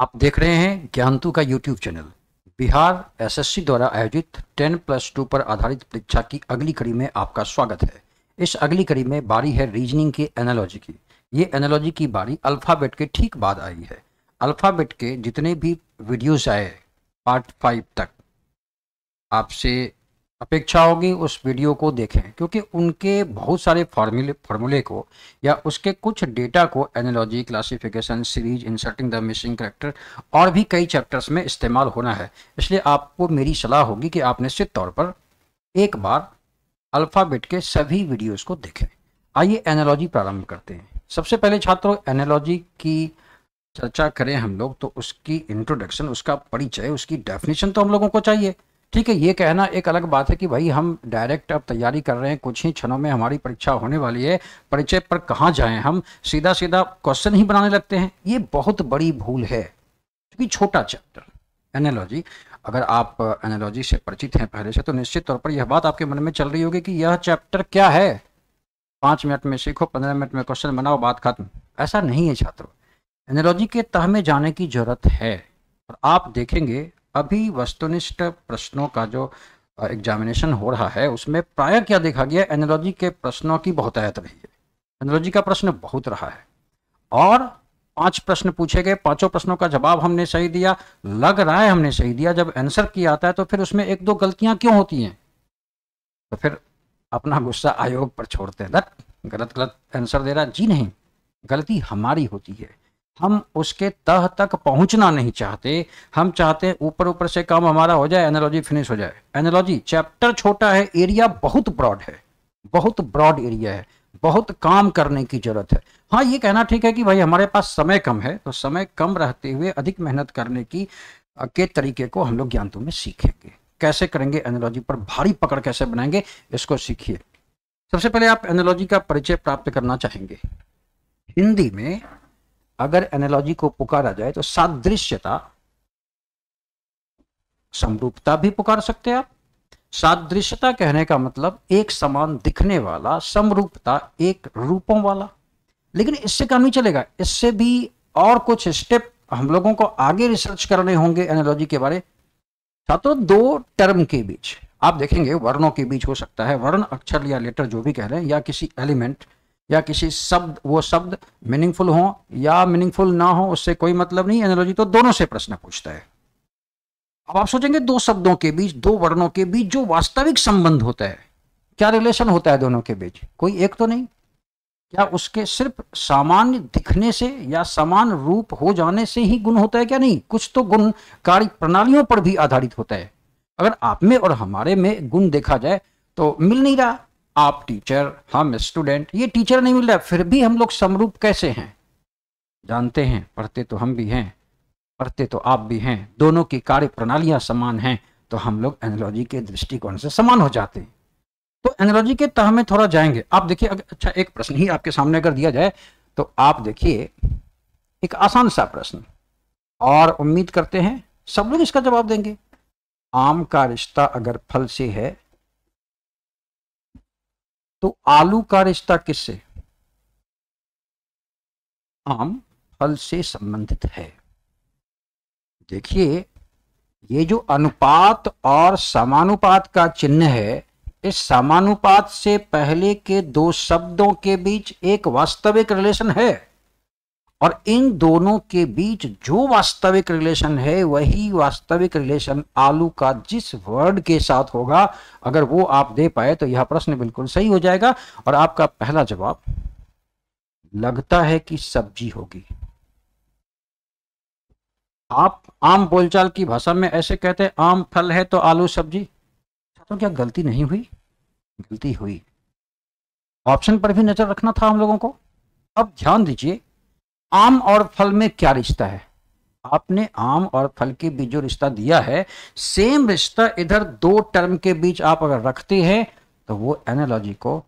आप देख रहे हैं ज्ञानतु का यूट्यूब चैनल बिहार एसएससी द्वारा आयोजित 10 प्लस टू पर आधारित परीक्षा की अगली कड़ी में आपका स्वागत है इस अगली कड़ी में बारी है रीजनिंग की एनालॉजी की ये एनालॉजी की बारी अल्फ़ाबेट के ठीक बाद आई है अल्फ़ाबेट के जितने भी वीडियोस आए पार्ट फाइव तक आपसे अपेक्षा होगी उस वीडियो को देखें क्योंकि उनके बहुत सारे फॉर्मूले फार्मूले को या उसके कुछ डेटा को analogy classification series inserting the missing character और भी कई चैप्टर्स में इस्तेमाल होना है इसलिए आपको मेरी सलाह होगी कि आप निश्चित तौर पर एक बार अल्फ़ाबेट के सभी वीडियोस को देखें आइए एनालॉजी प्रारंभ करते हैं सबसे पहले छात्रों एनोलॉजी की चर्चा करें हम लोग तो उसकी इंट्रोडक्शन उसका परिचय उसकी डेफिनेशन तो हम लोगों को चाहिए ठीक है ये कहना एक अलग बात है कि भाई हम डायरेक्ट अब तैयारी कर रहे हैं कुछ ही क्षणों में हमारी परीक्षा होने वाली है परिचय पर कहाँ जाएं हम सीधा सीधा क्वेश्चन ही बनाने लगते हैं ये बहुत बड़ी भूल है क्योंकि छोटा चैप्टर एनालॉजी अगर आप एनालॉजी से परिचित हैं पहले से तो निश्चित तौर पर यह बात आपके मन में चल रही होगी कि यह चैप्टर क्या है पाँच मिनट में सीखो पंद्रह मिनट में क्वेश्चन बनाओ बात खत्म ऐसा नहीं है छात्रों एनोलॉजी के तह में जाने की जरूरत है और आप देखेंगे अभी वस्तुनिष्ठ प्रश्नों का जो एग्जामिनेशन हो रहा है उसमें प्राय क्या देखा गया एनोलॉजी के प्रश्नों की बहुत आयत रही है एनोलॉजी का प्रश्न बहुत रहा है और पांच प्रश्न पूछे गए पांचों प्रश्नों का जवाब हमने सही दिया लग रहा है हमने सही दिया जब आंसर किया आता है तो फिर उसमें एक दो गलतियां क्यों होती हैं तो फिर अपना गुस्सा आयोग पर छोड़ते हैं गलत गलत आंसर दे रहा जी नहीं गलती हमारी होती है हम उसके तह तक पहुंचना नहीं चाहते हम चाहते हैं ऊपर ऊपर से काम हमारा हो जाए एनालॉजी फिनिश हो जाए एनालॉजी चैप्टर छोटा है एरिया बहुत ब्रॉड है बहुत ब्रॉड एरिया है बहुत काम करने की जरूरत है हाँ ये कहना ठीक है कि भाई हमारे पास समय कम है तो समय कम रहते हुए अधिक मेहनत करने की के तरीके को हम लोग ज्ञानतों में सीखेंगे कैसे करेंगे एनोलॉजी पर भारी पकड़ कैसे बनाएंगे इसको सीखिए सबसे पहले आप एनोलॉजी का परिचय प्राप्त करना चाहेंगे हिंदी में अगर एनालॉजी को पुकारा जाए तो सादृश्यता समरूपता भी पुकार सकते हैं आप सादृश्यता कहने का मतलब एक समान दिखने वाला समरूपता एक रूपों वाला लेकिन इससे काम नहीं चलेगा इससे भी और कुछ स्टेप हम लोगों को आगे रिसर्च करने होंगे एनालॉजी के बारे छात्रों दो टर्म के बीच आप देखेंगे वर्णों के बीच हो सकता है वर्ण अक्षर या लेटर जो भी कह रहे हैं या किसी एलिमेंट या किसी शब्द वो शब्द मीनिंगफुल हो या मीनिंगफुल ना हो उससे कोई मतलब नहीं एनोलॉजी तो दोनों से प्रश्न पूछता है अब आप सोचेंगे दो शब्दों के बीच दो वर्णों के बीच जो वास्तविक संबंध होता है क्या रिलेशन होता है दोनों के बीच कोई एक तो नहीं क्या उसके सिर्फ सामान्य दिखने से या समान रूप हो जाने से ही गुण होता है क्या नहीं कुछ तो गुण कार्य प्रणालियों पर भी आधारित होता है अगर आप में और हमारे में गुण देखा जाए तो मिल नहीं रहा आप टीचर हम स्टूडेंट ये टीचर नहीं मिल रहा फिर भी हम लोग समरूप कैसे हैं जानते हैं पढ़ते तो हम भी हैं पढ़ते तो आप भी हैं दोनों की कार्य प्रणालियां समान हैं तो हम लोग एनोलॉजी के दृष्टिकोण से समान हो जाते हैं तो एनोलॉजी के तह में थोड़ा जाएंगे आप देखिए अच्छा एक प्रश्न ही आपके सामने अगर दिया जाए तो आप देखिए एक आसान सा प्रश्न और उम्मीद करते हैं सब लोग इसका जवाब देंगे आम का रिश्ता अगर फल से है तो आलू का रिश्ता किससे आम फल से संबंधित है देखिए ये जो अनुपात और समानुपात का चिन्ह है इस समानुपात से पहले के दो शब्दों के बीच एक वास्तविक रिलेशन है और इन दोनों के बीच जो वास्तविक रिलेशन है वही वास्तविक रिलेशन आलू का जिस वर्ड के साथ होगा अगर वो आप दे पाए तो यह प्रश्न बिल्कुल सही हो जाएगा और आपका पहला जवाब लगता है कि सब्जी होगी आप आम बोलचाल की भाषा में ऐसे कहते हैं आम फल है तो आलू सब्जी अच्छा, तो क्या गलती नहीं हुई गलती हुई ऑप्शन पर भी नजर रखना था हम लोगों को अब ध्यान दीजिए आम और फल में क्या रिश्ता है आपने आम और फल के बीच जो रिश्ता दिया है सेम रिश्ता इधर दो टर्म के बीच आप अगर रखते हैं तो वो एनालॉजी को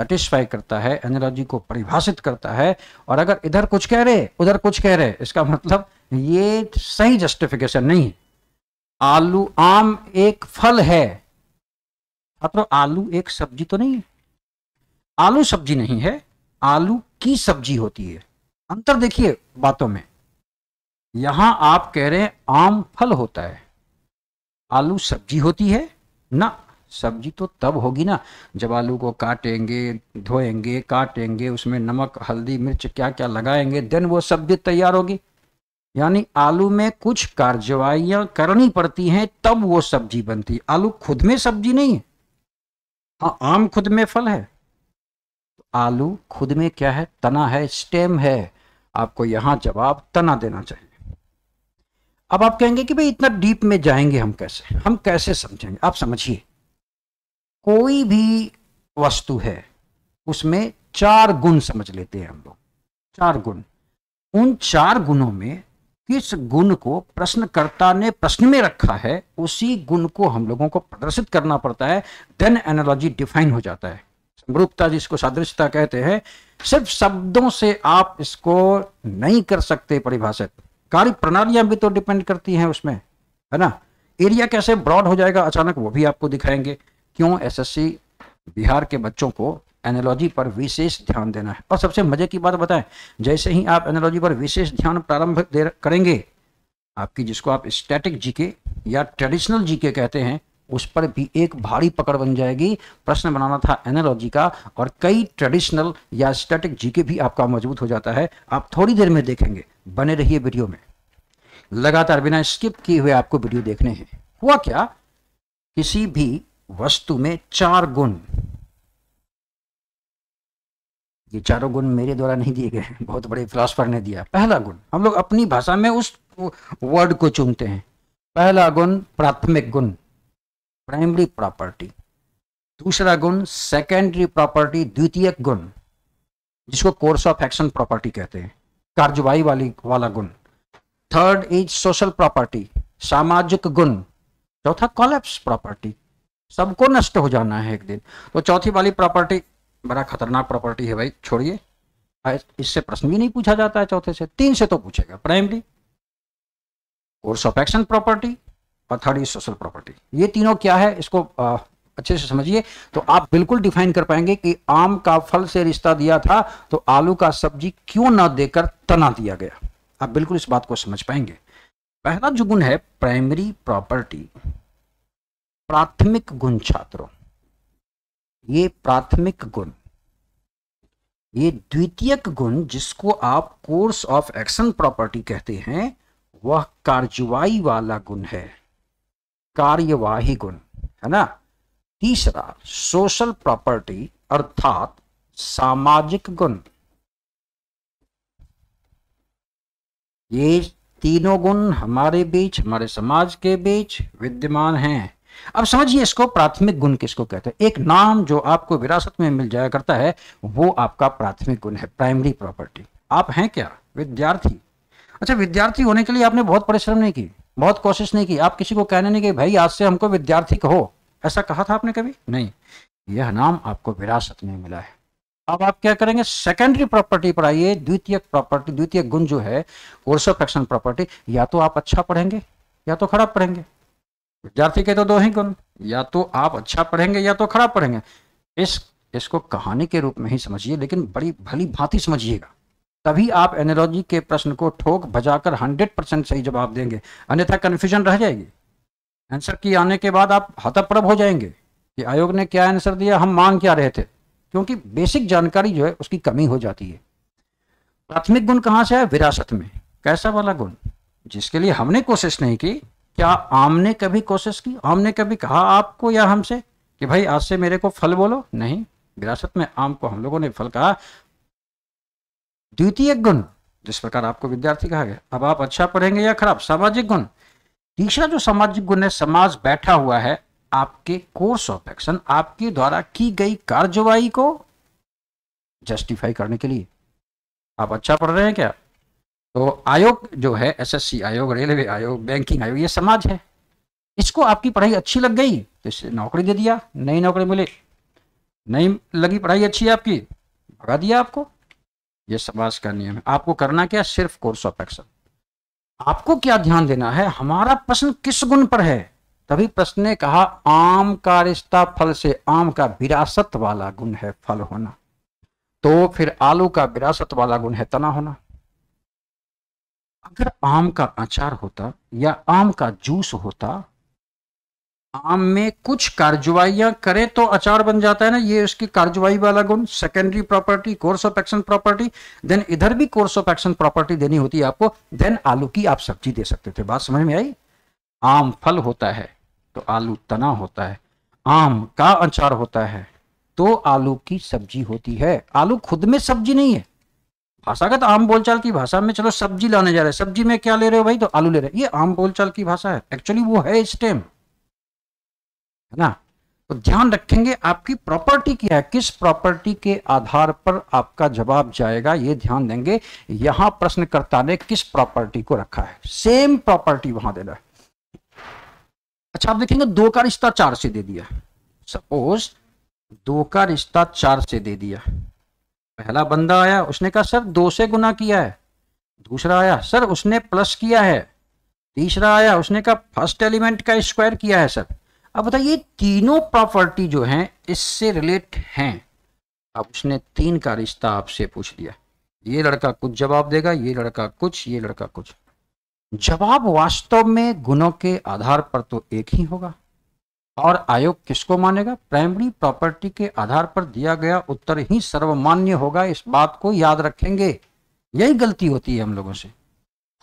सेटिस्फाई करता है एनालॉजी को परिभाषित करता है और अगर इधर कुछ कह रहे उधर कुछ कह रहे इसका मतलब ये सही जस्टिफिकेशन नहीं है आलू आम एक फल है तो आलू एक सब्जी तो नहीं है आलू सब्जी नहीं है आलू की सब्जी होती है अंतर देखिए बातों में यहां आप कह रहे हैं आम फल होता है आलू सब्जी होती है ना सब्जी तो तब होगी ना जब आलू को काटेंगे धोएंगे काटेंगे उसमें नमक हल्दी मिर्च क्या क्या लगाएंगे देन वो सब्जी तैयार होगी यानी आलू में कुछ कार्रवाइयाँ करनी पड़ती हैं तब वो सब्जी बनती है आलू खुद में सब्जी नहीं है हाँ आम खुद में फल है आलू खुद में क्या है तना है स्टेम है आपको यहां जवाब तना देना चाहिए अब आप कहेंगे कि भाई इतना डीप में जाएंगे हम कैसे हम कैसे समझेंगे आप समझिए कोई भी वस्तु है उसमें चार गुण समझ लेते हैं हम लोग चार गुण उन चार गुणों में किस गुण को प्रश्नकर्ता ने प्रश्न में रखा है उसी गुण को हम लोगों को प्रदर्शित करना पड़ता है देन एनोलॉजी डिफाइन हो जाता है समरूपता जिसको सादृश्यता कहते हैं सिर्फ शब्दों से आप इसको नहीं कर सकते परिभाषित कार्य प्रणालियां भी तो डिपेंड करती हैं उसमें है ना एरिया कैसे ब्रॉड हो जाएगा अचानक वो भी आपको दिखाएंगे क्यों एसएससी बिहार के बच्चों को एनालॉजी पर विशेष ध्यान देना है और सबसे मजे की बात बताएं जैसे ही आप एनालॉजी पर विशेष ध्यान प्रारंभ करेंगे आपकी जिसको आप स्टैटिक जीके या ट्रेडिशनल जीके कहते हैं उस पर भी एक भारी पकड़ बन जाएगी प्रश्न बनाना था एनालॉजी का और कई ट्रेडिशनल या स्टैटिक जीके भी आपका मजबूत हो जाता है आप थोड़ी देर में देखेंगे बने रहिए वीडियो में लगातार बिना स्किप किए हुए आपको वीडियो देखने हैं हुआ क्या किसी भी वस्तु में चार गुण ये चारों गुण मेरे द्वारा नहीं दिए गए बहुत बड़े फिलोसफर ने दिया पहला गुण हम लोग अपनी भाषा में उस वर्ड को चुनते हैं पहला गुण प्राथमिक गुण प्राइमरी प्रॉपर्टी दूसरा गुण सेकेंडरी प्रॉपर्टी द्वितीय गुण जिसको कोर्स ऑफ एक्शन प्रॉपर्टी कहते हैं कार्यवाही वाली वाला गुण थर्ड इज सोशल प्रॉपर्टी सामाजिक गुण चौथा कॉलेप्स प्रॉपर्टी सबको नष्ट हो जाना है एक दिन तो चौथी वाली प्रॉपर्टी बड़ा खतरनाक प्रॉपर्टी है भाई छोड़िए इससे प्रश्न भी नहीं पूछा जाता है चौथे से तीन से तो पूछेगा primary course of action property और थर्ड इज सोशल प्रॉपर्टी ये तीनों क्या है इसको आ, अच्छे से समझिए तो आप बिल्कुल डिफाइन कर पाएंगे कि आम का फल से रिश्ता दिया था तो आलू का सब्जी क्यों ना देकर तना दिया गया आप बिल्कुल इस बात को समझ पाएंगे पहला जो गुण है प्राइमरी प्रॉपर्टी प्राथमिक गुण छात्रों ये प्राथमिक गुण ये द्वितीयक गुण जिसको आप कोर्स ऑफ एक्शन प्रॉपर्टी कहते हैं वह कार्रवाई वाला गुण है कार्यवाही गुण है ना तीसरा सोशल प्रॉपर्टी अर्थात सामाजिक गुण ये तीनों गुण हमारे बीच हमारे समाज के बीच विद्यमान हैं अब समझिए इसको प्राथमिक गुण किसको कहते हैं एक नाम जो आपको विरासत में मिल जाया करता है वो आपका प्राथमिक गुण है प्राइमरी प्रॉपर्टी आप हैं क्या विद्यार्थी अच्छा विद्यार्थी होने के लिए आपने बहुत परिश्रम नहीं की बहुत कोशिश नहीं की आप किसी को कहने नहीं कि भाई आज से हमको विद्यार्थी कहो ऐसा कहा था आपने कभी नहीं यह नाम आपको विरासत में मिला है अब आप क्या करेंगे सेकेंडरी प्रॉपर्टी पर आइए द्वितीय प्रॉपर्टी द्वितीय गुण जो है कोर्स प्रॉपर्टी या तो आप अच्छा पढ़ेंगे या तो खराब पढ़ेंगे विद्यार्थी के तो दो ही गुण या तो आप अच्छा पढ़ेंगे या तो खराब पढ़ेंगे इस इसको कहानी के रूप में ही समझिए लेकिन बड़ी भली भांति समझिएगा तभी आप एनोलॉजी के प्रश्न को ठोक भजाकर 100 परसेंट सही जवाब देंगे अन्यथा कन्फ्यूजन रह जाएगी आंसर की आने के बाद आप हतप्रभ हो जाएंगे कि आयोग ने क्या आंसर दिया हम मांग क्या रहे थे क्योंकि बेसिक जानकारी जो है उसकी कमी हो जाती है प्राथमिक गुण कहाँ से है विरासत में कैसा वाला गुण जिसके लिए हमने कोशिश नहीं की क्या आमने कभी कोशिश की आमने कभी कहा आपको या हमसे कि भाई आज से मेरे को फल बोलो नहीं विरासत में आम को हम लोगों ने फल कहा द्वितीय गुण जिस प्रकार आपको विद्यार्थी कहा गया अब आप अच्छा पढ़ेंगे या खराब सामाजिक गुण तीसरा जो सामाजिक गुण है समाज बैठा हुआ है आपके कोर्स ऑफ एक्शन आपके द्वारा की गई कार्यवाही को जस्टिफाई करने के लिए आप अच्छा पढ़ रहे हैं क्या तो आयोग जो है एसएससी आयोग रेलवे आयोग बैंकिंग आयोग ये समाज है इसको आपकी पढ़ाई अच्छी लग गई तो इसे नौकरी दे दिया नई नौकरी मिले नहीं लगी पढ़ाई अच्छी है आपकी भगा दिया आपको ये समाज का नियम है आपको करना क्या सिर्फ कोर्स ऑफ एक्शन आपको क्या ध्यान देना है हमारा प्रश्न किस गुण पर है तभी प्रश्न ने कहा आम का रिश्ता फल से आम का विरासत वाला गुण है फल होना तो फिर आलू का विरासत वाला गुण है तना होना अगर आम का अचार होता या आम का जूस होता आम में कुछ कार्रवाइयां करें तो अचार बन जाता है ना ये उसकी कार्रवाई वाला गुण secondary property course of action property then इधर भी कोर्स ऑफ एक्शन प्रॉपर्टी देनी होती है आपको देन आलू की आप सब्जी दे सकते थे बात समझ में आई आम फल होता है तो आलू तना होता है आम का अचार होता है तो आलू की सब्जी होती है आलू खुद में सब्जी नहीं है भाषागत आम बोलचाल की भाषा में चलो सब्जी लाने जा रहे हैं सब्जी में क्या ले रहे हो भाई तो आलू ले रहे हैं ये आम बोलचाल की भाषा है एक्चुअली वो है इस टाइम है ना तो ध्यान रखेंगे आपकी प्रॉपर्टी क्या है किस प्रॉपर्टी के आधार पर आपका जवाब जाएगा ये ध्यान देंगे यहां प्रश्नकर्ता ने किस प्रॉपर्टी को रखा है सेम प्रॉपर्टी वहां देना है अच्छा आप देखेंगे दो का रिश्ता चार से दे दिया सपोज दो का रिश्ता चार से दे दिया पहला बंदा आया उसने कहा सर दो से गुना किया है दूसरा आया सर उसने प्लस किया है तीसरा आया उसने कहा फर्स्ट एलिमेंट का स्क्वायर किया है सर अब बताइए तीनों प्रॉपर्टी जो हैं इससे रिलेट हैं अब उसने तीन का रिश्ता आपसे पूछ लिया ये लड़का कुछ जवाब देगा ये लड़का कुछ ये लड़का कुछ जवाब वास्तव में गुणों के आधार पर तो एक ही होगा और आयोग किसको मानेगा प्राइमरी प्रॉपर्टी के आधार पर दिया गया उत्तर ही सर्वमान्य होगा इस बात को याद रखेंगे यही गलती होती है हम लोगों से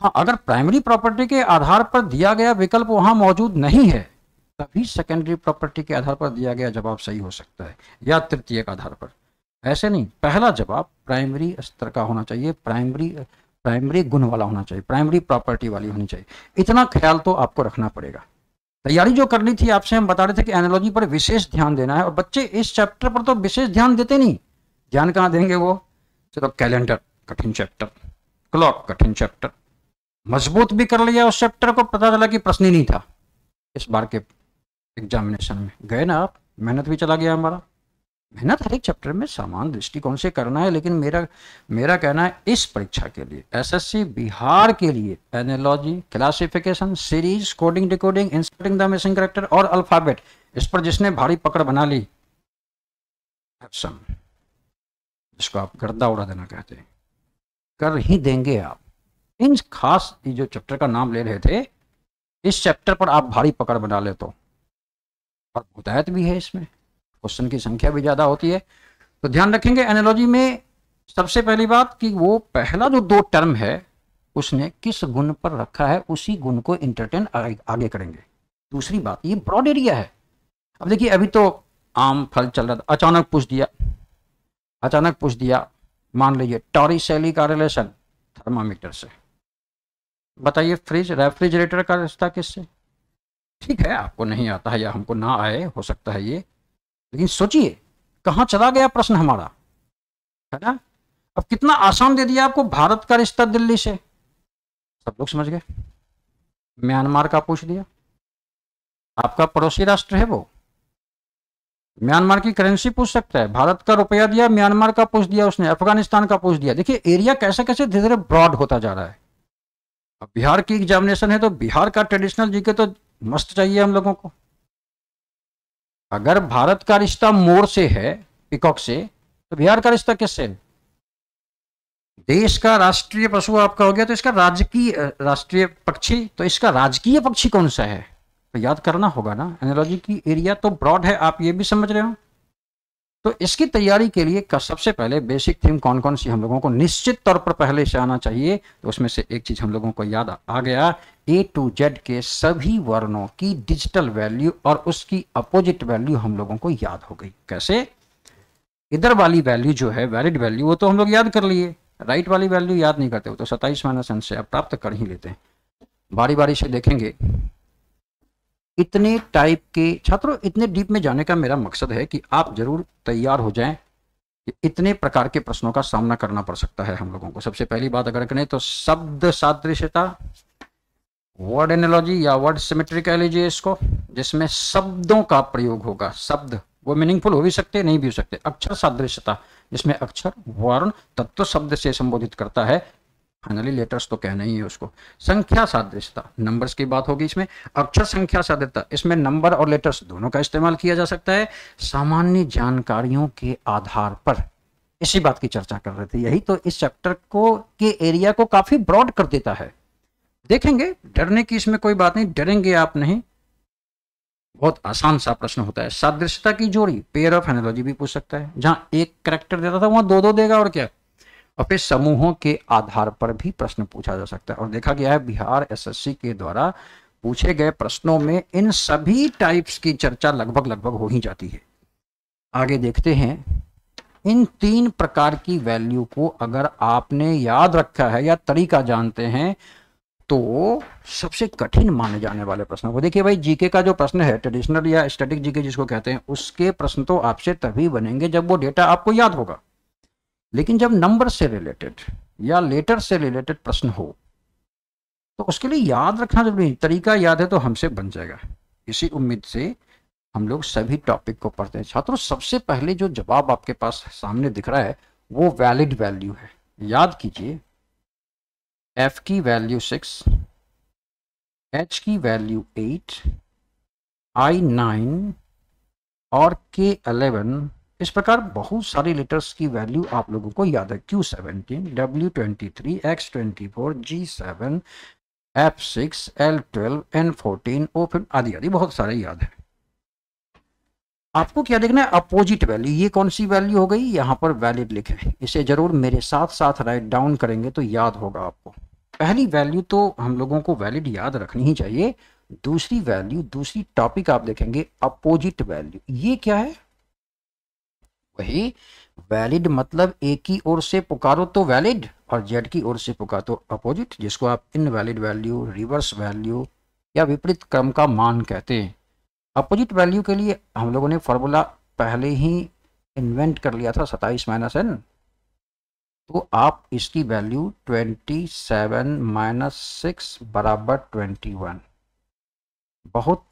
हाँ अगर प्राइमरी प्रॉपर्टी के आधार पर दिया गया विकल्प वहां मौजूद नहीं है तभी सेकेंडरी प्रॉपर्टी के आधार पर दिया गया जवाब सही हो सकता है या तृतीय के आधार पर ऐसे नहीं पहला जवाब प्राइमरी स्तर का होना चाहिए प्राइमरी प्राइमरी गुण वाला होना चाहिए प्राइमरी प्रॉपर्टी वाली होनी चाहिए इतना ख्याल तो आपको रखना पड़ेगा तैयारी जो करनी थी आपसे हम बता रहे थे कि एनोलॉजी पर विशेष ध्यान देना है और बच्चे इस चैप्टर पर तो विशेष ध्यान देते नहीं ध्यान कहाँ देंगे वो चलो कैलेंडर कठिन चैप्टर क्लॉक कठिन चैप्टर मजबूत भी कर लिया उस चैप्टर को पता चला कि प्रश्न ही नहीं था इस बार के एग्जामिनेशन में गए ना आप मेहनत भी चला गया हमारा मेहनत हर एक चैप्टर में समान दृष्टिकोण से करना है लेकिन मेरा मेरा कहना है इस परीक्षा के लिए एसएससी बिहार के लिए analogy classification series coding decoding inserting the missing character और अल्फाबेट इस पर जिसने भारी पकड़ बना ली जिसको आप गर्दा उड़ा देना कहते हैं कर ही देंगे आप इन खास जो चैप्टर का नाम ले रहे थे इस चैप्टर पर आप भारी पकड़ बना ले तो और भूतायत भी है इसमें क्वेश्चन की संख्या भी ज़्यादा होती है तो ध्यान रखेंगे एनोलॉजी में सबसे पहली बात कि वो पहला जो दो टर्म है उसने किस गुण पर रखा है उसी गुण को इंटरटेन आगे करेंगे दूसरी बात ये ब्रॉड एरिया है अब देखिए अभी तो आम फल चल रहा था अचानक पूछ दिया अचानक पूछ दिया मान लीजिए टॉरी शैली का रिलेशन थर्मामीटर से बताइए फ्रिज रेफ्रिजरेटर का रिश्ता किससे ठीक है आपको नहीं आता है या हमको ना आए हो सकता है ये लेकिन सोचिए कहाँ चला गया प्रश्न हमारा है ना अब कितना आसान दे दिया आपको भारत का रिश्ता दिल्ली से सब लोग समझ गए म्यांमार का पूछ दिया आपका पड़ोसी राष्ट्र है वो म्यांमार की करेंसी पूछ सकता है भारत का रुपया दिया म्यांमार का पूछ दिया उसने अफगानिस्तान का पूछ दिया देखिए एरिया कैसे कैसे धीरे धीरे ब्रॉड होता जा रहा है अब बिहार की एग्जामिनेशन है तो बिहार का ट्रेडिशनल जीके तो मस्त चाहिए हम लोगों को अगर भारत का रिश्ता मोर से है पिकॉक से तो बिहार का रिश्ता किससे है देश का राष्ट्रीय पशु आपका हो गया तो इसका राजकीय राष्ट्रीय पक्षी तो इसका राजकीय पक्षी कौन सा है तो याद करना होगा ना एनोलॉजी की एरिया तो ब्रॉड है आप ये भी समझ रहे हो तो इसकी तैयारी के लिए का सबसे पहले बेसिक थीम कौन कौन सी हम लोगों को निश्चित तौर पर पहले से आना चाहिए तो उसमें से एक चीज हम लोगों को याद आ गया ए टू जेड के सभी वर्णों की डिजिटल वैल्यू और उसकी अपोजिट वैल्यू हम लोगों को याद हो गई कैसे इधर वाली वैल्यू जो है वैलिड वैल्यू वो तो हम लोग याद कर लिए राइट वाली वैल्यू याद नहीं करते वो तो सत्ताईस माइनस से आप प्राप्त कर ही लेते हैं बारी बारी से देखेंगे इतने टाइप के छात्रों इतने डीप में जाने का मेरा मकसद है कि आप जरूर तैयार हो जाएं कि इतने प्रकार के प्रश्नों का सामना करना पड़ सकता है हम लोगों को सबसे पहली बात अगर करें तो शब्द सादृश्यता वर्ड एनोलॉजी या वर्ड सिमेट्री कह लीजिए इसको जिसमें शब्दों का प्रयोग होगा शब्द वो मीनिंगफुल हो भी सकते नहीं भी हो सकते अक्षर सादृश्यता जिसमें अक्षर वर्ण तत्व शब्द से संबोधित करता है फाइनली लेटर्स तो कहना ही है उसको संख्या सादृश्यता नंबर्स की बात होगी इसमें अक्षर संख्या सादृश्यता इसमें नंबर और लेटर्स दोनों का इस्तेमाल किया जा सकता है सामान्य जानकारियों के आधार पर इसी बात की चर्चा कर रहे थे यही तो इस चैप्टर को के एरिया को काफी ब्रॉड कर देता है देखेंगे डरने की इसमें कोई बात नहीं डरेंगे आप नहीं बहुत आसान सा प्रश्न होता है सादृश्यता की जोड़ी पेयर ऑफ एनोलॉजी भी पूछ सकता है जहां एक करेक्टर देता था वहां दो दो देगा और क्या और फिर समूहों के आधार पर भी प्रश्न पूछा जा सकता है और देखा गया है बिहार एसएससी के द्वारा पूछे गए प्रश्नों में इन सभी टाइप्स की चर्चा लगभग लगभग हो ही जाती है आगे देखते हैं इन तीन प्रकार की वैल्यू को अगर आपने याद रखा है या तरीका जानते हैं तो सबसे कठिन माने जाने वाले प्रश्न को देखिए भाई जीके का जो प्रश्न है ट्रेडिशनल या स्टैटिक जीके जिसको कहते हैं उसके प्रश्न तो आपसे तभी बनेंगे जब वो डेटा आपको याद होगा लेकिन जब नंबर से रिलेटेड या लेटर से रिलेटेड प्रश्न हो तो उसके लिए याद रखना जरूरी तरीका याद है तो हमसे बन जाएगा इसी उम्मीद से हम लोग सभी टॉपिक को पढ़ते हैं छात्रों सबसे पहले जो जवाब आपके पास सामने दिख रहा है वो वैलिड वैल्यू है याद कीजिए एफ की वैल्यू सिक्स एच की वैल्यू एट आई नाइन और के अलेवन इस प्रकार बहुत सारी लेटर्स की वैल्यू आप लोगों को याद है Q seventeen W twenty three X twenty four G seven F six L twelve N fourteen O fifteen आदि आदि बहुत सारे याद है आपको क्या देखना है अपोजिट वैल्यू ये कौन सी वैल्यू हो गई यहाँ पर वैलिड लिखें इसे जरूर मेरे साथ साथ राइट डाउन करेंगे तो याद होगा आपको पहली वैल्यू तो हम लोगों को वैलिड याद रखनी ही चाहिए दूसरी वैल्यू दूसरी टॉपिक आप देखेंगे अपोजिट वैल्यू ये क्या है वही वैलिड मतलब ए की ओर से पुकारो तो वैलिड और जेड की ओर से पुकारो तो अपोजिट जिसको आप इनवैलिड वैल्यू रिवर्स वैल्यू या विपरीत क्रम का मान कहते हैं अपोजिट वैल्यू के लिए हम लोगों ने फॉर्मूला पहले ही इन्वेंट कर लिया था सताइस माइनस एन तो आप इसकी value twenty seven minus six बराबर ट्वेंटी वन बहुत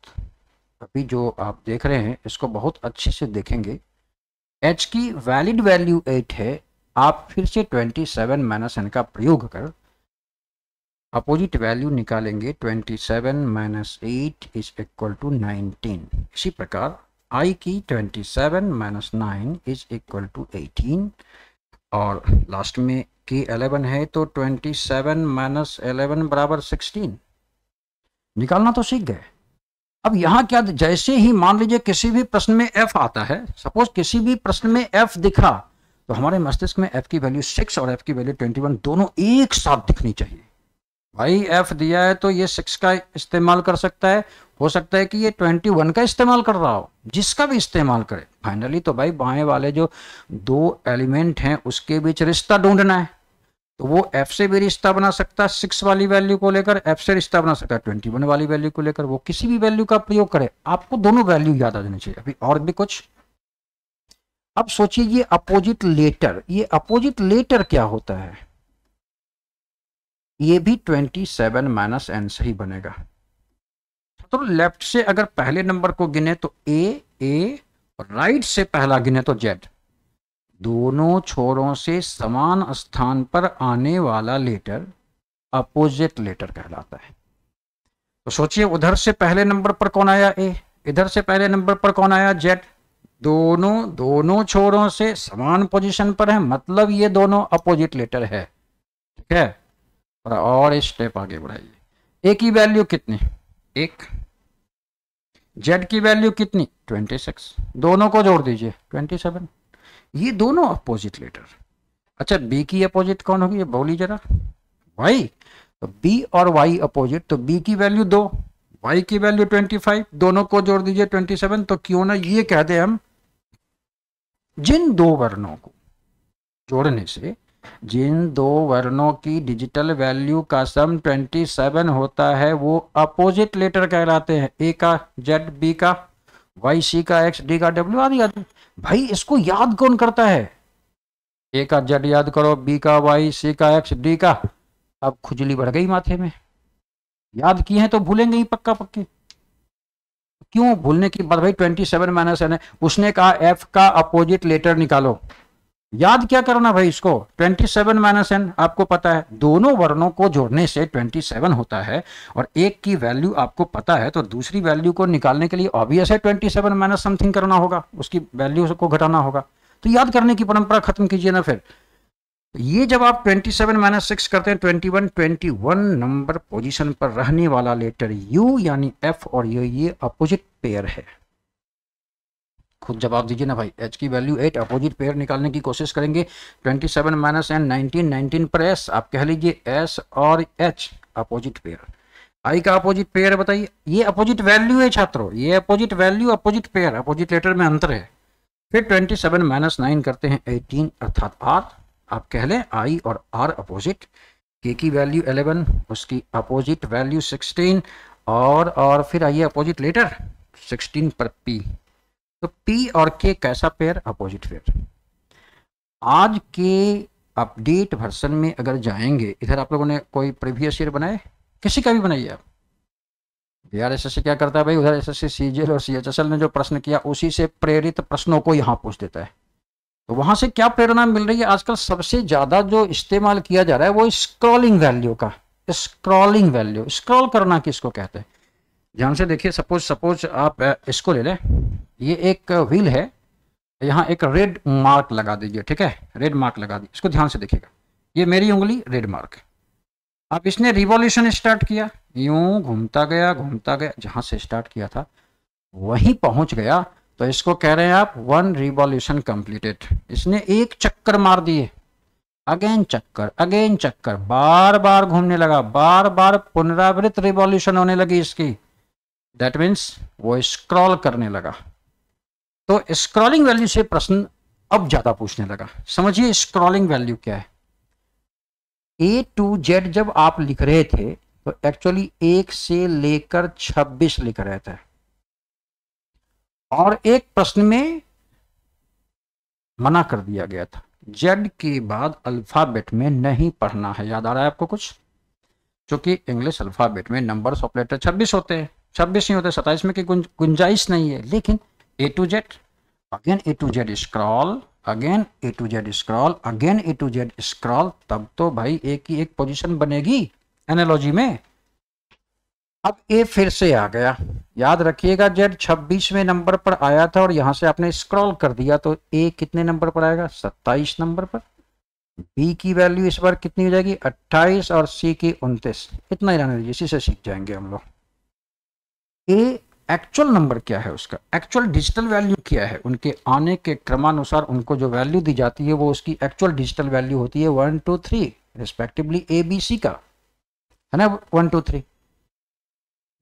अभी जो आप देख रहे हैं इसको बहुत अच्छे से देखेंगे एच की वैलिड वैल्यू एट है आप फिर से ट्वेंटी सेवन माइनस एन का प्रयोग कर अपोजिट वैल्यू निकालेंगे twenty seven minus eight is equal to nineteen इसी प्रकार आई की twenty seven minus nine is equal to eighteen और लास्ट में की एलेवन है तो ट्वेंटी सेवन माइनस एलेवन बराबर सिक्सटीन निकालना तो सीख गए अब यहां क्या जैसे ही मान लीजिए किसी भी प्रश्न में एफ आता है सपोज किसी भी प्रश्न में एफ दिखा तो हमारे मस्तिष्क में एफ की वैल्यू सिक्स और एफ की वैल्यू ट्वेंटी वन दोनों एक साथ दिखनी चाहिए भाई एफ दिया है तो ये सिक्स का इस्तेमाल कर सकता है हो सकता है कि ये ट्वेंटी वन का इस्तेमाल कर रहा हो जिसका भी इस्तेमाल करे फाइनली तो भाई बाएं वाले जो दो एलिमेंट हैं उसके बीच रिश्ता ढूंढना है तो वो एफ से भी रिश्ता बना सकता है सिक्स वाली वैल्यू को लेकर एफ से रिश्ता बना सकता है ट्वेंटी वन वाली वैल्यू को लेकर वो किसी भी वैल्यू का प्रयोग करे आपको दोनों वैल्यू याद आ जानी चाहिए अभी और भी कुछ अब सोचिए ये अपोजिट लेटर ये अपोजिट लेटर क्या होता है ये भी ट्वेंटी सेवन माइनस से ही बनेगा तो लेफ्ट से अगर पहले नंबर को गिने तो ए ए राइट से पहला गिने तो जेड दोनों छोरों से समान स्थान पर आने वाला लेटर अपोजिट लेटर कहलाता है तो सोचिए उधर से पहले नंबर पर कौन आया ए इधर से पहले नंबर पर कौन आया जेड दोनों दोनों छोरों से समान पोजीशन पर है मतलब ये दोनों अपोजिट लेटर है ठीक है और, और स्टेप आगे बढ़ाइए ए की वैल्यू कितनी एक जेड की वैल्यू कितनी ट्वेंटी सिक्स दोनों को जोड़ दीजिए ट्वेंटी सेवन ये दोनों अपोजिट लेटर अच्छा बी की अपोजिट कौन होगी बोली जरा वाई तो बी और वाई अपोजिट तो बी की वैल्यू दो वाई की वैल्यू ट्वेंटी फाइव दोनों को जोड़ दीजिए ट्वेंटी सेवन तो क्यों ना ये कह दे हम जिन दो वर्णों को जोड़ने से जिन दो वर्णों की डिजिटल वैल्यू का सम 27 होता है वो अपोजिट लेटर कहलाते हैं ए का जेड बी का वाई सी का एक्स डी का डब्ल्यू आदि आदि भाई इसको याद कौन करता है ए का जेड याद करो बी का वाई सी का एक्स डी का अब खुजली बढ़ गई माथे में याद किए हैं तो भूलेंगे ही पक्का पक्के क्यों भूलने की बात भाई ट्वेंटी सेवन माइनस एन है उसने कहा एफ का अपोजिट लेटर निकालो याद क्या करना भाई इसको 27 सेवन माइनस एन आपको पता है दोनों वर्णों को जोड़ने से 27 होता है और एक की वैल्यू आपको पता है तो दूसरी वैल्यू को निकालने के लिए ऑब्वियस है 27 सेवन माइनस समथिंग करना होगा उसकी वैल्यू को घटाना होगा तो याद करने की परंपरा खत्म कीजिए ना फिर तो ये जब आप 27 सेवन माइनस सिक्स करते हैं 21 21 नंबर पोजिशन पर रहने वाला लेटर यू यानी एफ और ये ये अपोजिट पेयर है खुद जवाब दीजिए ना भाई एच की वैल्यू एट अपोजिट पेयर निकालने की कोशिश करेंगे twenty seven minus N nineteen nineteen पर एस आप कह लीजिए एस और एच अपोजिट पेयर आई का अपोजिट पेयर बताइए ये अपोजिट वैल्यू है छात्रों ये opposite value opposite pair opposite letter में अंतर है फिर ट्वेंटी सेवन माइनस नाइन करते हैं एटीन अर्थात आर आप कह लें आई और आर अपोजिट के की वैल्यू एलेवन उसकी अपोजिट वैल्यू सिक्सटीन और और फिर आइए अपोजिट लेटर सिक्सटीन पर पी तो पी और के कैसा पेयर अपोजिट पेयर आज के अपडेट वर्सन में अगर जाएंगे इधर आप लोगों ने कोई प्रीवियस ईयर बनाए किसी का भी बनाइए आप बिहार एस क्या करता है भाई उधर एस एस सीजीएल और एल ने जो प्रश्न किया उसी से प्रेरित प्रश्नों को यहाँ पूछ देता है तो वहां से क्या प्रेरणा मिल रही है आजकल सबसे ज्यादा जो इस्तेमाल किया जा रहा है वो स्क्रॉलिंग वैल्यू का स्क्रॉलिंग वैल्यू स्क्रॉल करना किसको कहते हैं ध्यान से देखिए सपोज सपोज आप इसको ले लें ये एक व्हील है यहाँ एक रेड मार्क लगा दीजिए ठीक है रेड मार्क लगा दीजिए इसको ध्यान से देखिएगा ये मेरी उंगली रेड मार्क है अब इसने रिवॉल्यूशन स्टार्ट किया यूं घूमता गया घूमता गया जहाँ से स्टार्ट किया था वहीं पहुंच गया तो इसको कह रहे हैं आप वन रिवॉल्यूशन कंप्लीटेड इसने एक चक्कर मार दिए अगेन चक्कर अगेन चक्कर बार बार घूमने लगा बार बार पुनरावृत रिवॉल्यूशन होने लगी इसकी दैट मीन्स वो स्क्रॉल करने लगा तो स्क्रॉलिंग वैल्यू से प्रश्न अब ज्यादा पूछने लगा समझिए स्क्रॉलिंग वैल्यू क्या है ए टू जेड जब आप लिख रहे थे तो एक्चुअली एक से लेकर छब्बीस लिख रहे थे और एक प्रश्न में मना कर दिया गया था जेड के बाद अल्फाबेट में नहीं पढ़ना है याद आ रहा है आपको कुछ क्योंकि इंग्लिश अल्फाबेट में नंबर्स ऑफ लेटर 26 होते हैं 26 नहीं होते 27 में की गुंजाइश नहीं है लेकिन A to Z, again A to Z scroll, again A to Z scroll again A to Z scroll तब तो भाई ए की एक पोजीशन बनेगी एनालॉजी में अब ए फिर से आ गया याद रखिएगा जेड छब्बीसवें नंबर पर आया था और यहां से आपने स्क्रॉल कर दिया तो ए कितने नंबर पर आएगा सत्ताईस नंबर पर बी की वैल्यू इस बार कितनी हो जाएगी अट्ठाईस और सी की 29 इतना ही रहने दीजिए इसी से सीख जाएंगे हम लोग ए एक्चुअल नंबर क्या है उसका एक्चुअल डिजिटल वैल्यू क्या है उनके आने के क्रमानुसार उनको जो वैल्यू दी जाती है वो उसकी एक्चुअल डिजिटल वैल्यू होती है one two three respectively A B C का है ना वन टू थ्री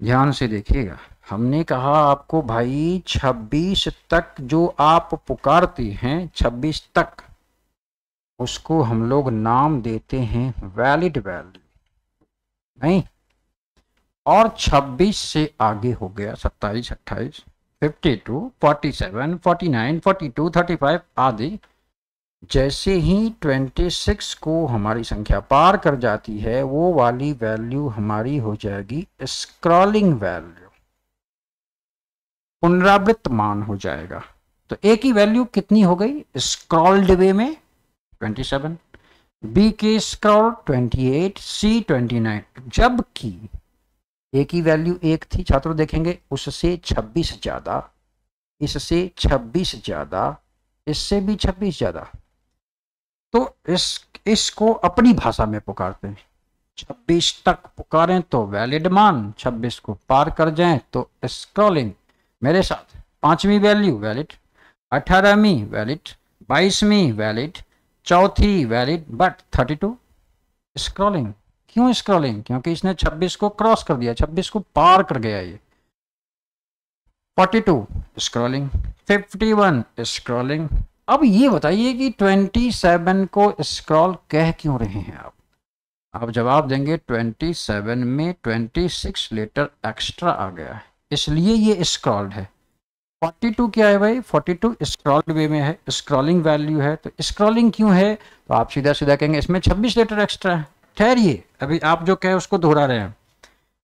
ध्यान से देखिएगा हमने कहा आपको भाई 26 तक जो आप पुकारती हैं 26 तक उसको हम लोग नाम देते हैं वैलिड वैल्यू नहीं और 26 से आगे हो गया 27, 28, 52, 47, 49, 42, 35 आदि जैसे ही 26 को हमारी संख्या पार कर जाती है वो वाली वैल्यू हमारी हो जाएगी स्क्रॉलिंग वैल्यू पुनरावृत मान हो जाएगा तो ए की वैल्यू कितनी हो गई स्क्रॉल्ड वे में 27 बी के स्क्रॉल 28 सी 29 जबकि ए की वैल्यू एक थी छात्र देखेंगे उससे छब्बीस ज़्यादा इससे छब्बीस ज़्यादा इससे भी छब्बीस ज़्यादा तो इस इसको अपनी भाषा में पुकारते हैं छब्बीस तक पुकारें तो वैलिड मान छब्बीस को पार कर जाएं तो स्क्रॉलिंग मेरे साथ पांचवी वैल्यू वैलिड अठारहवीं वैलिड बाईसवीं वैलिड चौथी valid but thirty two scrolling क्यों स्क्रॉलिंग क्योंकि इसने 26 को क्रॉस कर दिया 26 को पार कर गया ये 42 स्क्रॉलिंग 51 स्क्रॉलिंग अब ये बताइए कि 27 को स्क्रॉल कह क्यों रहे हैं आप आप जवाब देंगे 27 में 26 लेटर एक्स्ट्रा आ गया है इसलिए ये स्क्रॉल्ड है 42 क्या है भाई 42 टू स्क्रॉल्ड वे में है स्क्रॉलिंग वैल्यू है तो स्क्रॉलिंग क्यों है तो आप सीधा सीधा कहेंगे इसमें 26 लेटर एक्स्ट्रा है ठहरिए अभी आप जो कहे उसको दोहरा रहे हैं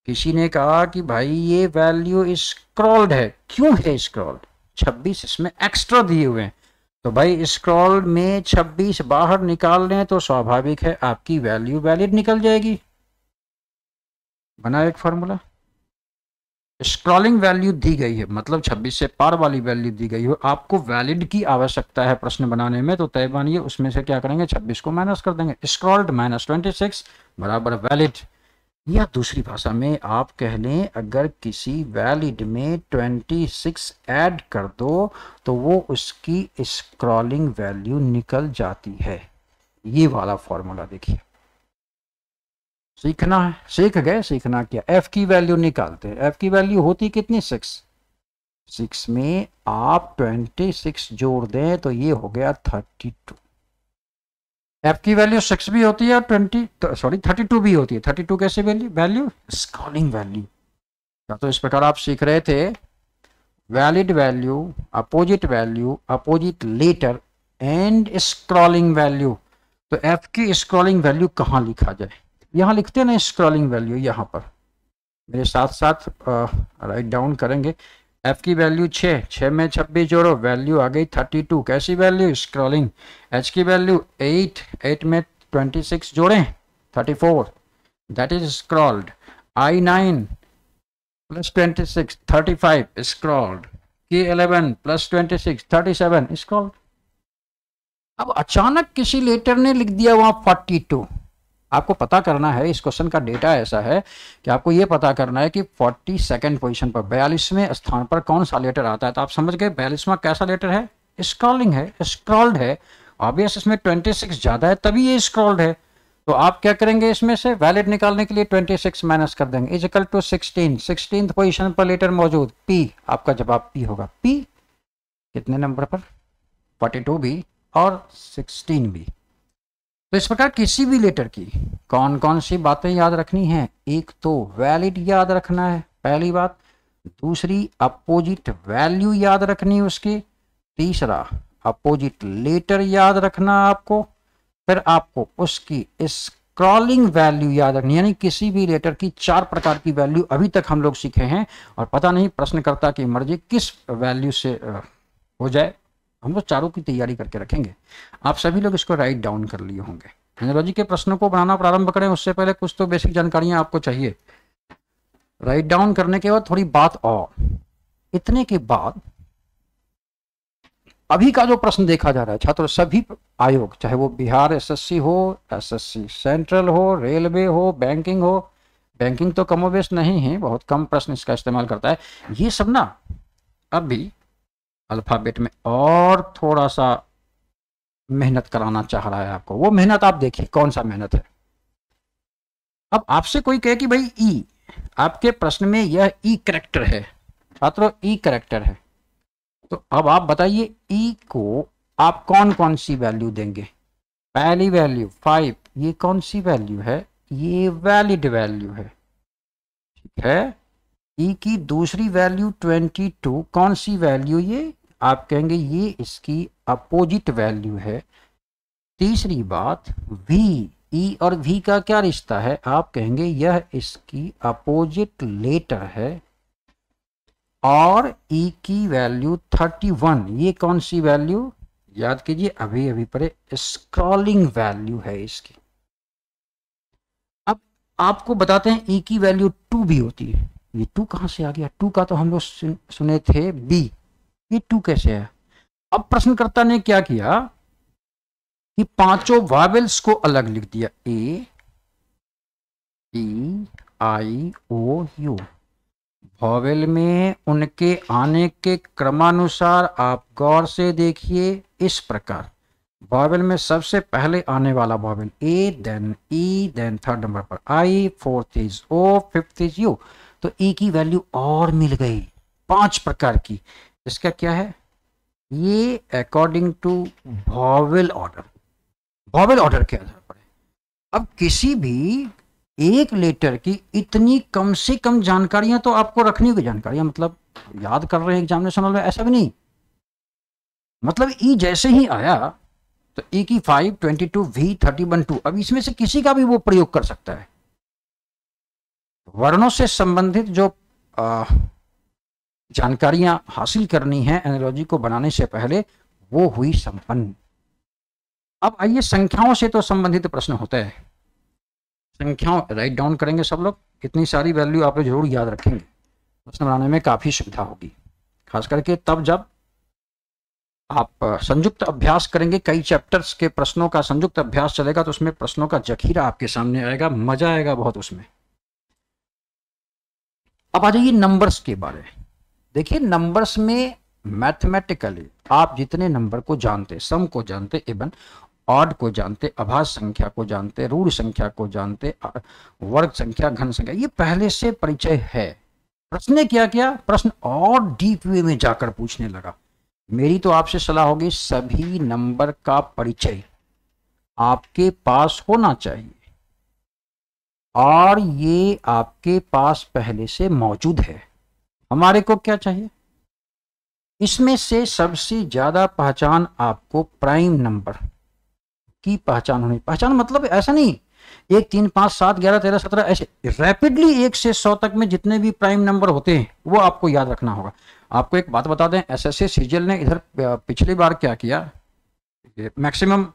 किसी ने कहा कि भाई ये वैल्यू स्क्रॉल्ड है क्यों है स्क्रॉल्ड 26 इसमें एक्स्ट्रा दिए हुए हैं तो भाई स्क्रॉल में 26 बाहर निकाल लें तो स्वाभाविक है आपकी वैल्यू वैलिड निकल जाएगी बना एक फार्मूला स्क्रॉलिंग वैल्यू दी गई है मतलब 26 से पार वाली वैल्यू दी गई है आपको वैलिड की आवश्यकता है प्रश्न बनाने में तो तय बनिए उसमें से क्या करेंगे 26 को माइनस कर देंगे स्क्रॉल्ड माइनस ट्वेंटी बराबर वैलिड या दूसरी भाषा में आप कह लें अगर किसी वैलिड में 26 ऐड कर दो तो वो उसकी स्क्रॉलिंग वैल्यू निकल जाती है ये वाला फॉर्मूला देखिए सीखना है सीख गए सीखना क्या एफ की वैल्यू निकालते हैं एफ की वैल्यू होती कितनी सिक्स सिक्स में आप ट्वेंटी सिक्स जोड़ दें तो ये हो गया थर्टी टू एफ की वैल्यू सिक्स भी होती है ट्वेंटी सॉरी थर्टी टू भी होती है थर्टी टू कैसे वैल्यू वैल्यू स्कॉलिंग वैल्यू या तो इस प्रकार आप सीख रहे थे valid value opposite value opposite letter and scrolling value तो एफ की स्क्रॉलिंग वैल्यू कहाँ लिखा जाए यहाँ लिखते हैं ना स्क्रॉलिंग वैल्यू यहाँ पर मेरे साथ साथ राइट डाउन करेंगे एफ की वैल्यू छः छः में छब्बीस जोड़ो वैल्यू आ गई थर्टी टू कैसी वैल्यू स्क्रॉलिंग एच की वैल्यू एट एट में ट्वेंटी सिक्स जोड़ें thirty four that is scrolled I nine plus twenty six thirty five scrolled K eleven plus twenty six thirty seven scrolled अब अचानक किसी letter ने लिख दिया वहाँ फोर्टी टू आपको पता करना है इस क्वेश्चन का डेटा ऐसा है कि आपको ये पता करना है कि फोर्टी सेकेंड पोजिशन पर बयालीसवें स्थान पर कौन सा लेटर आता है तो आप समझ गए बयालीसवा कैसा लेटर है स्क्रॉलिंग है स्क्रॉल्ड है ऑब्वियस इसमें ट्वेंटी सिक्स ज़्यादा है तभी ये स्क्रॉल्ड है तो आप क्या करेंगे इसमें से वैलिड निकालने के लिए 26 माइनस कर देंगे is equal to sixteen sixteen position पर लेटर मौजूद पी आपका जवाब पी होगा पी कितने नंबर पर 42 भी और 16 भी तो इस प्रकार किसी भी लेटर की कौन कौन सी बातें याद रखनी है एक तो वैलिड याद रखना है पहली बात दूसरी अपोजिट वैल्यू याद रखनी उसकी तीसरा अपोजिट लेटर याद रखना आपको फिर आपको उसकी स्क्रॉलिंग वैल्यू याद रखनी यानी किसी भी लेटर की चार प्रकार की वैल्यू अभी तक हम लोग सीखे हैं और पता नहीं प्रश्नकर्ता की मर्जी किस वैल्यू से हो जाए हम लोग चारों की तैयारी करके रखेंगे आप सभी लोग इसको राइट डाउन कर लिए होंगे एनोलॉजी के प्रश्नों को बनाना प्रारंभ करें उससे पहले कुछ तो बेसिक जानकारियां आपको चाहिए राइट डाउन करने के बाद थोड़ी बात और इतने के बाद अभी का जो प्रश्न देखा जा रहा है छात्र सभी आयोग चाहे वो बिहार एसएससी हो एसएससी सेंट्रल हो रेलवे हो बैंकिंग हो बैंकिंग तो कमोवेश नहीं है बहुत कम प्रश्न इसका इस्तेमाल करता है ये सब ना अभी अल्फ़ाबेट में और थोड़ा सा मेहनत कराना चाह रहा है आपको वो मेहनत आप देखिए कौन सा मेहनत है अब आपसे कोई कहे कि भाई ई आपके प्रश्न में यह ई करेक्टर है छात्रों ई करेक्टर है तो अब आप बताइए ई को आप कौन कौन सी वैल्यू देंगे पहली वैल्यू फाइव ये कौन सी वैल्यू है ये वैलिड वैल्यू है ठीक है ई की दूसरी वैल्यू ट्वेंटी टू कौन सी वैल्यू ये आप कहेंगे ये इसकी अपोजिट वैल्यू है तीसरी बात वी ई और वी का क्या रिश्ता है आप कहेंगे यह इसकी अपोजिट लेटर है और ई की वैल्यू 31 ये कौन सी वैल्यू याद कीजिए अभी अभी पर स्क्रॉलिंग वैल्यू है इसकी अब आपको बताते हैं ई की वैल्यू टू भी होती है ये टू कहां से आ गया टू का तो हम लोग सुने थे बी ये टू कैसे है अब प्रश्नकर्ता ने क्या किया कि पांचों वावेल्स को अलग लिख दिया ए ई आई ओ यू वॉवेल में उनके आने के क्रमानुसार आप गौर से देखिए इस प्रकार वॉवेल में सबसे पहले आने वाला vowel A then E then third number पर I fourth is O fifth is U तो ई e की वैल्यू और मिल गई पांच प्रकार की इसका क्या है ये according to vowel order vowel order के आधार पर अब किसी भी एक लेटर की इतनी कम से कम जानकारियां तो आपको रखनी होगी जानकारियां मतलब याद कर रहे हैं एग्जामिनेशन में ऐसा भी नहीं मतलब ई e जैसे ही आया तो ई e की five twenty two V thirty one two अब इसमें से किसी का भी वो प्रयोग कर सकता है वर्णों से संबंधित जो आ, जानकारियां हासिल करनी है एनोलॉजी को बनाने से पहले वो हुई संपन्न अब आइए संख्याओं से तो संबंधित प्रश्न होता है संख्याओं राइट डाउन करेंगे सब लोग कितनी सारी वैल्यू आप लोग जरूर याद रखेंगे प्रश्न बनाने में काफ़ी सुविधा होगी खास करके तब जब आप संयुक्त अभ्यास करेंगे कई चैप्टर्स के प्रश्नों का संयुक्त अभ्यास चलेगा तो उसमें प्रश्नों का जखीरा आपके सामने आएगा मजा आएगा बहुत उसमें अब आ जाइए नंबर्स के बारे में देखिए नंबर्स में मैथमेटिकली आप जितने नंबर को जानते सम को जानते इवन ऑड को जानते अभाज संख्या को जानते रूढ़ संख्या को जानते वर्ग संख्या घन संख्या ये पहले से परिचय है प्रश्न ने क्या किया प्रश्न और डीप वे में जाकर पूछने लगा मेरी तो आपसे सलाह होगी सभी नंबर का परिचय आपके पास होना चाहिए और ये आपके पास पहले से मौजूद है हमारे को क्या चाहिए इसमें से सबसे ज्यादा पहचान आपको प्राइम नंबर की पहचान होनी पहचान मतलब ऐसा नहीं एक तीन पांच सात ग्यारह तेरह सत्रह ऐसे रैपिडली एक से सौ तक में जितने भी प्राइम नंबर होते हैं वो आपको याद रखना होगा आपको एक बात बता दें एस एस सीजल ने इधर पिछली बार क्या किया मैक्सिमम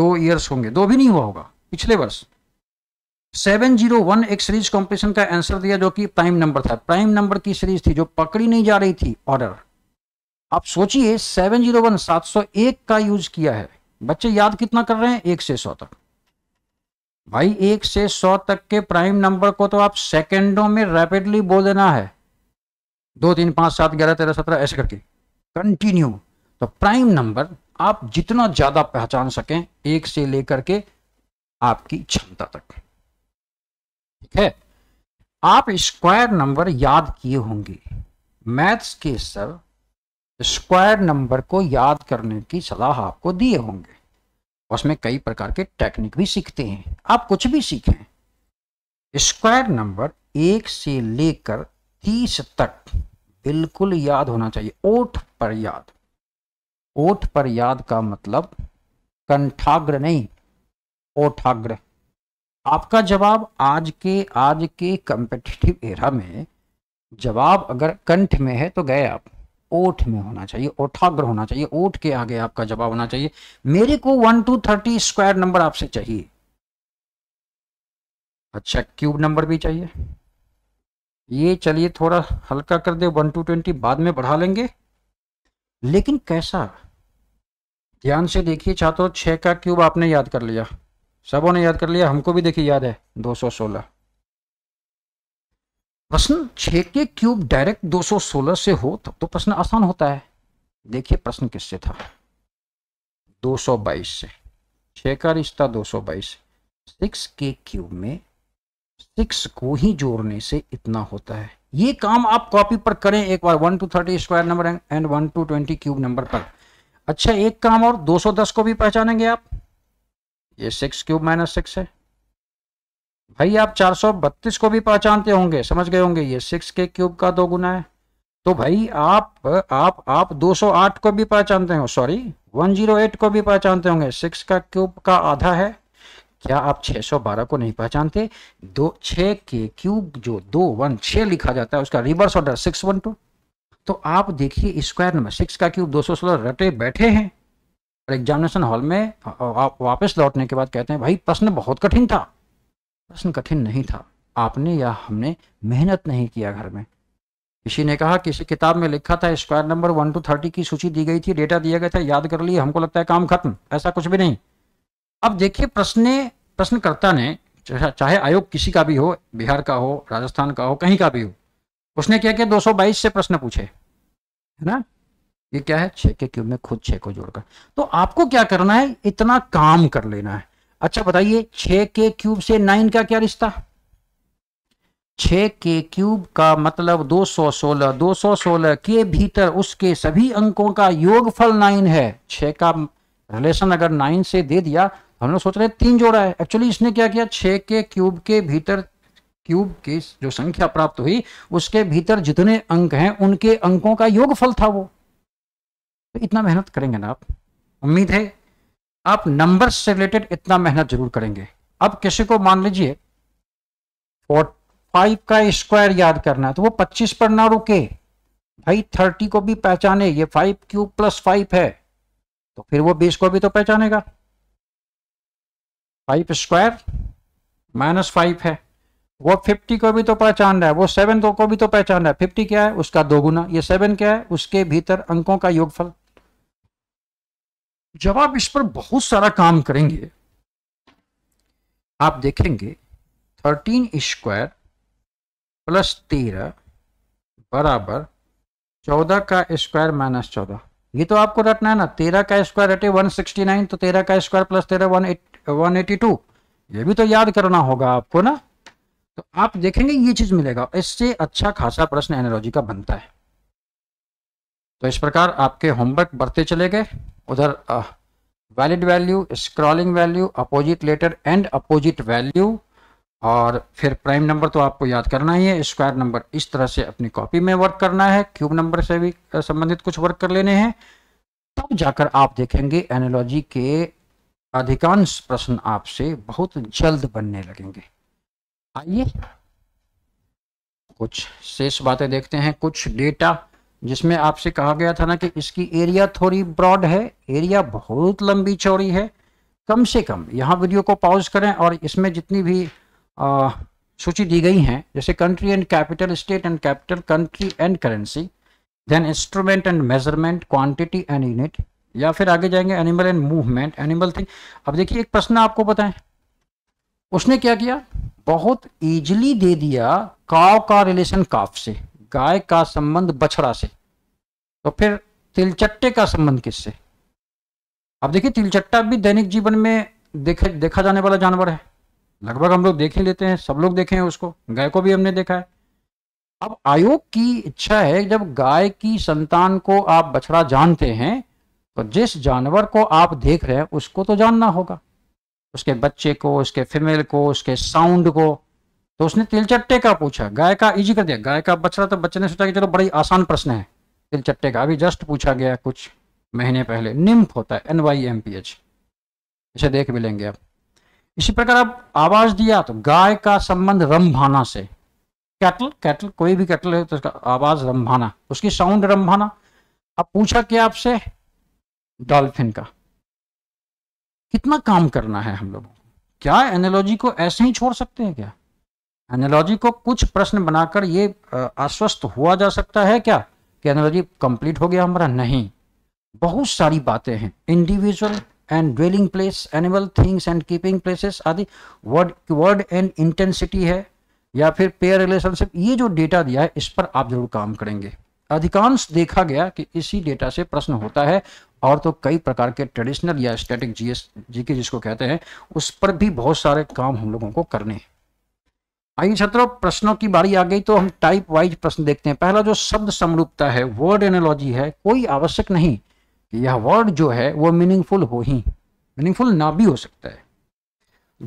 दो ईयर्स होंगे दो भी नहीं हुआ होगा पिछले वर्ष सेवन जीरो वन एक सीरीज कॉम्पिटिशन का आंसर दिया जो कि प्राइम नंबर था प्राइम नंबर की सीरीज थी जो पकड़ी नहीं जा रही थी ऑर्डर आप सोचिए सेवन जीरो वन सात सौ एक का यूज किया है बच्चे याद कितना कर रहे हैं एक से सौ तक भाई एक से सौ तक के प्राइम नंबर को तो आप सेकेंडों में रैपिडली बोल देना है दो तीन पांच सात ग्यारह तेरह सत्रह ऐसे करके कंटिन्यू तो प्राइम नंबर आप जितना ज़्यादा पहचान सकें एक से लेकर के आपकी क्षमता तक ठीक है आप स्क्वायर नंबर याद किए होंगे मैथ्स के सर स्क्वायर नंबर को याद करने की सलाह आपको दिए होंगे उसमें कई प्रकार के टेक्निक भी सीखते हैं आप कुछ भी सीखें स्क्वायर नंबर एक से लेकर तीस तक बिल्कुल याद होना चाहिए ओठ पर याद ओठ पर याद का मतलब कंठाग्र नहीं ओठाग्र आपका जवाब आज के आज के कंपेटिटिव एरा में जवाब अगर कंठ में है तो गए आप ओठ में होना चाहिए ओठाग्र होना चाहिए ओठ के आगे आपका जवाब होना चाहिए मेरे को one two thirty square number आपसे चाहिए अच्छा क्यूब नंबर भी चाहिए ये चलिए थोड़ा हल्का कर दे वन टू ट्वेंटी बाद में बढ़ा लेंगे लेकिन कैसा ध्यान से देखिए छात्रों छह का क्यूब आपने याद कर लिया सबों ने याद कर लिया हमको भी देखिए याद है 216 प्रश्न छ के क्यूब डायरेक्ट 216 से हो तब तो प्रश्न आसान होता है देखिए प्रश्न किससे था 222 से छ का रिश्ता 222 सिक्स के क्यूब में सिक्स को ही जोड़ने से इतना होता है ये काम आप कॉपी पर करें एक बार one two thirty square number and one two twenty cube number पर अच्छा एक काम और 210 को भी पहचानेंगे आप ये सिक्स क्यूब माइनस सिक्स है भाई आप चार बत्तीस को भी पहचानते होंगे समझ गए होंगे ये सिक्स के क्यूब का दो गुना है तो भाई आप आप आप 208 को भी पहचानते हो सॉरी 108 को भी पहचानते होंगे सिक्स का क्यूब का आधा है क्या आप 612 को नहीं पहचानते दो छ के क्यूब जो दो वन छ लिखा जाता है उसका reverse order six one two तो आप देखिए स्क्वायर नंबर सिक्स का क्यूब दो सौ सोलह रटे बैठे हैं और एग्जामिनेशन हॉल में वापस लौटने के बाद कहते हैं भाई प्रश्न बहुत कठिन था प्रश्न कठिन नहीं था आपने या हमने मेहनत नहीं किया घर में किसी ने कहा किसी किताब में लिखा था square number one two thirty की सूची दी गई थी डेटा दिया गया था याद कर लिए हमको लगता है काम खत्म ऐसा कुछ भी नहीं अब देखिए प्रश्न प्रश्नकर्ता ने चाहे आयोग किसी का भी हो बिहार का हो राजस्थान का हो कहीं का भी हो उसने क्या किया 222 से प्रश्न पूछे है ना ये क्या है छे के क्यूब में खुद छे को जोड़कर तो आपको क्या करना है इतना काम कर लेना है अच्छा बताइए छः के क्यूब से नाइन का क्या रिश्ता छ के क्यूब का मतलब 216 216 के भीतर उसके सभी अंकों का योगफल नाइन है छ का रिलेशन अगर नाइन से दे दिया तो हम लोग सोच रहे तीन जोड़ा है एक्चुअली इसने क्या किया छे के क्यूब के भीतर क्यूब की जो संख्या प्राप्त हुई उसके भीतर जितने अंक हैं उनके अंकों का योगफल था वो तो इतना मेहनत करेंगे ना आप उम्मीद है आप नंबर से रिलेटेड इतना मेहनत जरूर करेंगे अब किसी को मान लीजिए फाइव का स्क्वायर याद करना है तो वो पच्चीस पर ना रुके भाई थर्टी को भी पहचाने ये फाइव क्यूब प्लस फाइव है तो फिर वो बीस को भी तो पहचानेगा फाइव स्क्वायर माइनस फाइव है वो फिफ्टी को भी तो पहचान रहा है वो सेवन को भी तो पहचान रहा है फिफ्टी क्या है उसका दो गुना ये सेवन क्या है उसके भीतर अंकों का योगफल जब आप इस पर बहुत सारा काम करेंगे आप देखेंगे थर्टीन स्क्वायर प्लस तेरह बराबर चौदह का स्क्वायर माइनस चौदह ये तो आपको रटना है ना तेरह का स्क्वायर रटे वन सिक्सटी नाइन तो तेरह का स्क्वायर प्लस तेरह one eight one eighty two ये भी तो याद करना होगा आपको ना तो आप देखेंगे ये चीज मिलेगा इससे अच्छा खासा प्रश्न एनोलॉजी का बनता है तो इस प्रकार आपके होमवर्क बढ़ते चले गए उधर valid value scrolling value opposite letter and opposite value और फिर प्राइम नंबर तो आपको याद करना ही है स्क्वायर नंबर इस तरह से अपनी कॉपी में वर्क करना है क्यूब नंबर से भी संबंधित कुछ वर्क कर लेने हैं तब तो जाकर आप देखेंगे एनोलॉजी के अधिकांश प्रश्न आपसे बहुत जल्द बनने लगेंगे आइए कुछ शेष बातें देखते हैं कुछ डेटा जिसमें आपसे कहा गया था ना कि इसकी एरिया थोड़ी ब्रॉड है एरिया बहुत लंबी चौड़ी है कम से कम यहाँ वीडियो को पॉज करें और इसमें जितनी भी सूची दी गई हैं जैसे country and capital state and capital country and currency then instrument and measurement quantity and unit या फिर आगे जाएंगे animal and movement animal thing अब देखिए एक प्रश्न आपको बताएं उसने क्या किया बहुत ईजिली दे दिया काव का रिलेशन काफ से गाय का संबंध बछड़ा से तो फिर तिलचट्टे का संबंध किससे अब देखिए तिलचट्टा भी दैनिक जीवन में देखे देखा जाने वाला जानवर है लगभग हम लोग देख ही लेते हैं सब लोग देखे हैं उसको गाय को भी हमने देखा है अब आयोग की इच्छा है जब गाय की संतान को आप बछड़ा जानते हैं तो जिस जानवर को आप देख रहे हैं उसको तो जानना होगा उसके बच्चे को उसके फीमेल को उसके साउंड को तो उसने तिलचट्टे का पूछा गाय का इजी कर दिया गाय का बछड़ा तो बच्चे ने सोचा कि चलो बड़ी आसान प्रश्न है तिलचट्टे का अभी जस्ट पूछा गया कुछ महीने पहले निम्फ होता है N Y M P H इसे देख भी लेंगे आप इसी प्रकार आप आवाज दिया तो गाय का संबंध रंभाना से कैटल कैटल कोई भी कैटल है तो उसका आवाज रंभाना उसकी साउंड रंभाना अब पूछा क्या आपसे डॉल्फिन का कितना काम करना है हम लोगों को क्या एनालॉजी को ऐसे ही छोड़ सकते हैं क्या एनालॉजी को कुछ प्रश्न बनाकर ये आश्वस्त हुआ जा सकता है क्या कि एनालॉजी कंप्लीट हो गया हमारा नहीं बहुत सारी बातें हैं individual and dwelling place animal things and keeping places आदि वर्ड वर्ड एंड इंटेंसिटी है या फिर पेयर रिलेशनशिप ये जो डेटा दिया है इस पर आप जरूर काम करेंगे अधिकांश देखा गया कि इसी डेटा से प्रश्न होता है और तो कई प्रकार के ट्रेडिशनल या स्टैटिक जीएस जी के जिसको कहते हैं उस पर भी बहुत सारे काम हम लोगों को करने हैं आइए छात्रों प्रश्नों की बारी आ गई तो हम टाइप वाइज प्रश्न देखते हैं पहला जो शब्द समरूपता है वर्ड एनोलॉजी है कोई आवश्यक नहीं यह वर्ड जो है वो मीनिंगफुल हो ही मीनिंगफुल ना भी हो सकता है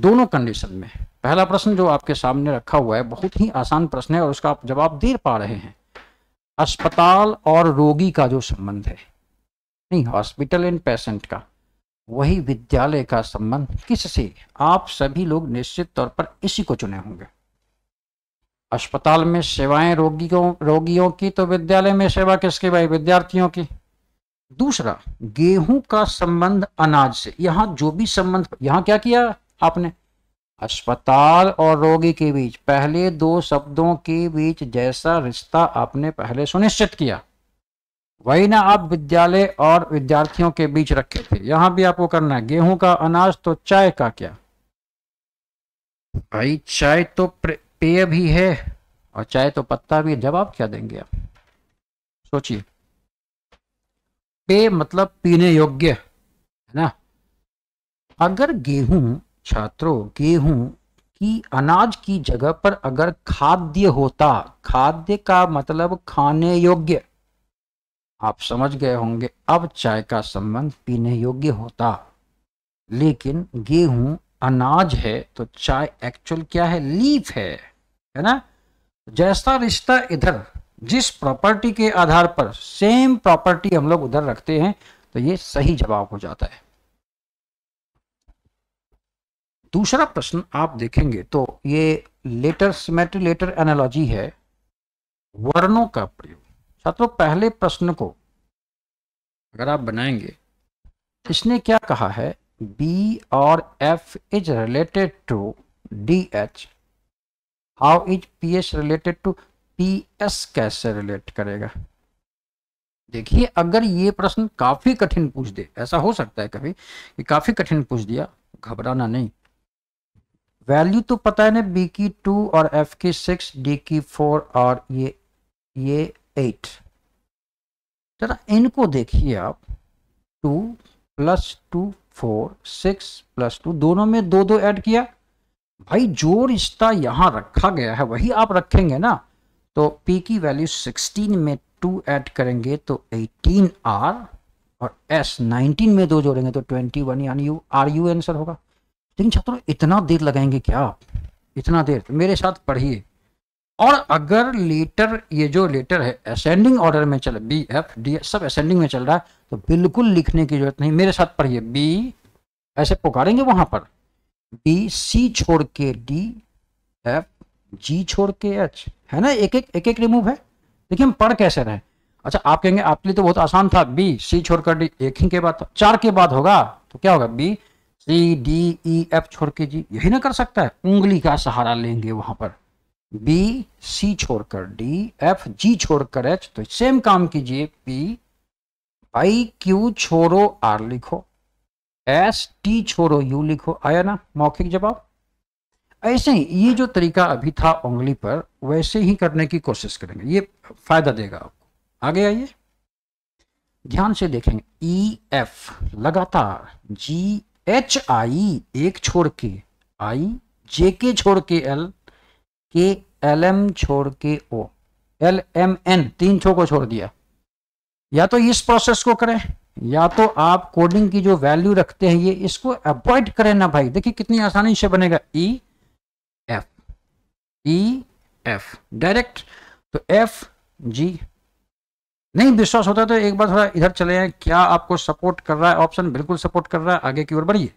दोनों कंडीशन में पहला प्रश्न जो आपके सामने रखा हुआ है बहुत ही आसान प्रश्न है और उसका आप जवाब दे पा रहे हैं अस्पताल और रोगी का जो संबंध है नहीं हॉस्पिटल एंड पेशेंट का वही विद्यालय का संबंध किससे आप सभी लोग निश्चित तौर पर इसी को चुने होंगे अस्पताल में सेवाएं रोगियों रोगियों की तो विद्यालय में सेवा किसकी भाई विद्यार्थियों की दूसरा गेहूं का संबंध अनाज से यहां जो भी संबंध यहां क्या किया आपने अस्पताल और रोगी के बीच पहले दो शब्दों के बीच जैसा रिश्ता आपने पहले सुनिश्चित किया वही ना आप विद्यालय और विद्यार्थियों के बीच रखे थे यहां भी आपको करना है गेहूं का अनाज तो चाय का क्या भाई चाय तो प्रे... पेय भी है और चाय तो पत्ता भी जवाब क्या देंगे आप सोचिए पेय मतलब पीने योग्य है ना अगर गेहूं छात्रों गेहूं की अनाज की जगह पर अगर खाद्य होता खाद्य का मतलब खाने योग्य आप समझ गए होंगे अब चाय का संबंध पीने योग्य होता लेकिन गेहूं अनाज है तो चाय एक्चुअल क्या है लीफ है है ना जैसा रिश्ता इधर जिस प्रॉपर्टी के आधार पर सेम प्रॉपर्टी हम लोग उधर रखते हैं तो ये सही जवाब हो जाता है दूसरा प्रश्न आप देखेंगे तो ये लेटर सिमेट्री लेटर एनालॉजी है वर्णों का प्रयोग छात्रों पहले प्रश्न को अगर आप बनाएंगे इसने क्या कहा है बी और F is related to D H how is P S related to P S कैसे रिलेट करेगा देखिए अगर ये प्रश्न काफी कठिन पूछ दे ऐसा हो सकता है कभी कि काफी कठिन पूछ दिया घबराना नहीं वैल्यू तो पता है ना बी की टू और एफ की सिक्स डी की फोर और ये ये एट जरा इनको देखिए आप two plus two four six plus two दोनों में दो दो ऐड किया भाई जो रिश्ता यहाँ रखा गया है वही आप रखेंगे ना तो P की वैल्यू 16 में 2 ऐड करेंगे तो 18R और S 19 में दो जोड़ेंगे तो 21 यानी यू आर यू आंसर होगा लेकिन छात्रों इतना देर लगाएंगे क्या इतना देर तो मेरे साथ पढ़िए और अगर लेटर ये जो लेटर है असेंडिंग ऑर्डर में चल बी एफ डी सब असेंडिंग में चल रहा है तो बिल्कुल लिखने की जरूरत नहीं मेरे साथ पढ़िए बी ऐसे पुकारेंगे वहां पर बी सी छोड़ के डी एफ जी छोड़ के एच है ना एक एक एक एक रिमूव है देखिए हम पढ़ कैसे रहे अच्छा आप कहेंगे आपके लिए तो बहुत आसान था बी सी छोड़कर डी एक ही के बाद चार के बाद होगा तो क्या होगा B C D E F छोड़ के जी यही ना कर सकता है उंगली का सहारा लेंगे वहां पर बी सी छोड़कर डी एफ जी छोड़कर एच तो सेम काम कीजिए पी आई क्यू छोड़ो आर लिखो एस टी छोड़ो यू लिखो आया ना मौखिक जवाब ऐसे ही ये जो तरीका अभी था उंगली पर वैसे ही करने की कोशिश करेंगे ये फायदा देगा आपको आगे आइए ध्यान से देखेंगे ई एफ लगातार जी एच आई एक छोड़ के आई जे के छोड़ के एल के एल एम छोड़ के ओ एल एम एन तीन छो को छोड़ दिया या तो इस प्रोसेस को करें या तो आप कोडिंग की जो वैल्यू रखते हैं ये इसको अवॉइड करें ना भाई देखिए कितनी आसानी से बनेगा E F E F direct तो एफ जी नहीं विश्वास होता तो एक बार थोड़ा इधर चले जाए क्या आपको सपोर्ट कर रहा है ऑप्शन बिल्कुल सपोर्ट कर रहा है आगे की ओर बढ़िए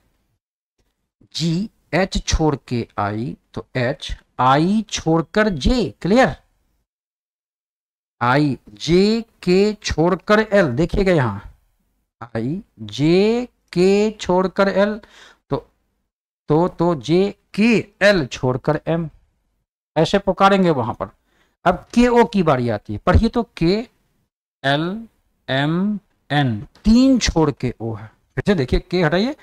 जी एच छोड़ के आई तो एच आई छोड़कर जे क्लियर आई जे के छोड़कर एल देखिएगा यहां आई जे के छोड़कर एल तो तो तो जे के एल छोड़कर एम ऐसे पुकारेंगे वहां पर अब के ओ की बारी आती है पढ़िए तो के एल एम एन तीन छोड़ के ओ है फिर से देखिए के हटाइए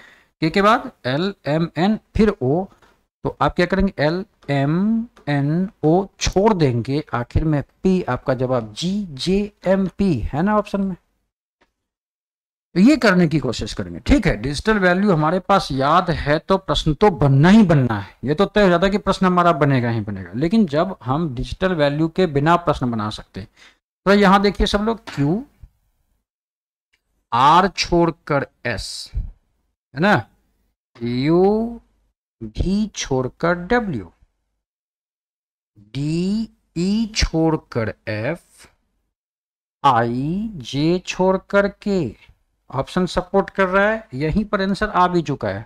के के बाद एल एम एन फिर ओ तो आप क्या करेंगे एल एम एन ओ छोड़ देंगे आखिर में पी आपका जवाब जी जे एम पी है ना ऑप्शन में तो ये करने की कोशिश करेंगे ठीक है डिजिटल वैल्यू हमारे पास याद है तो प्रश्न तो बनना ही बनना है ये तो तय हो जाता है कि प्रश्न हमारा बनेगा ही बनेगा लेकिन जब हम डिजिटल वैल्यू के बिना प्रश्न बना सकते हैं तो यहां देखिए सब लोग क्यू आर छोड़कर एस है ना यू भी छोड़कर डब्ल्यू डी ई छोड़कर एफ आई जे छोड़कर के ऑप्शन सपोर्ट कर रहा है यहीं पर आंसर आ भी चुका है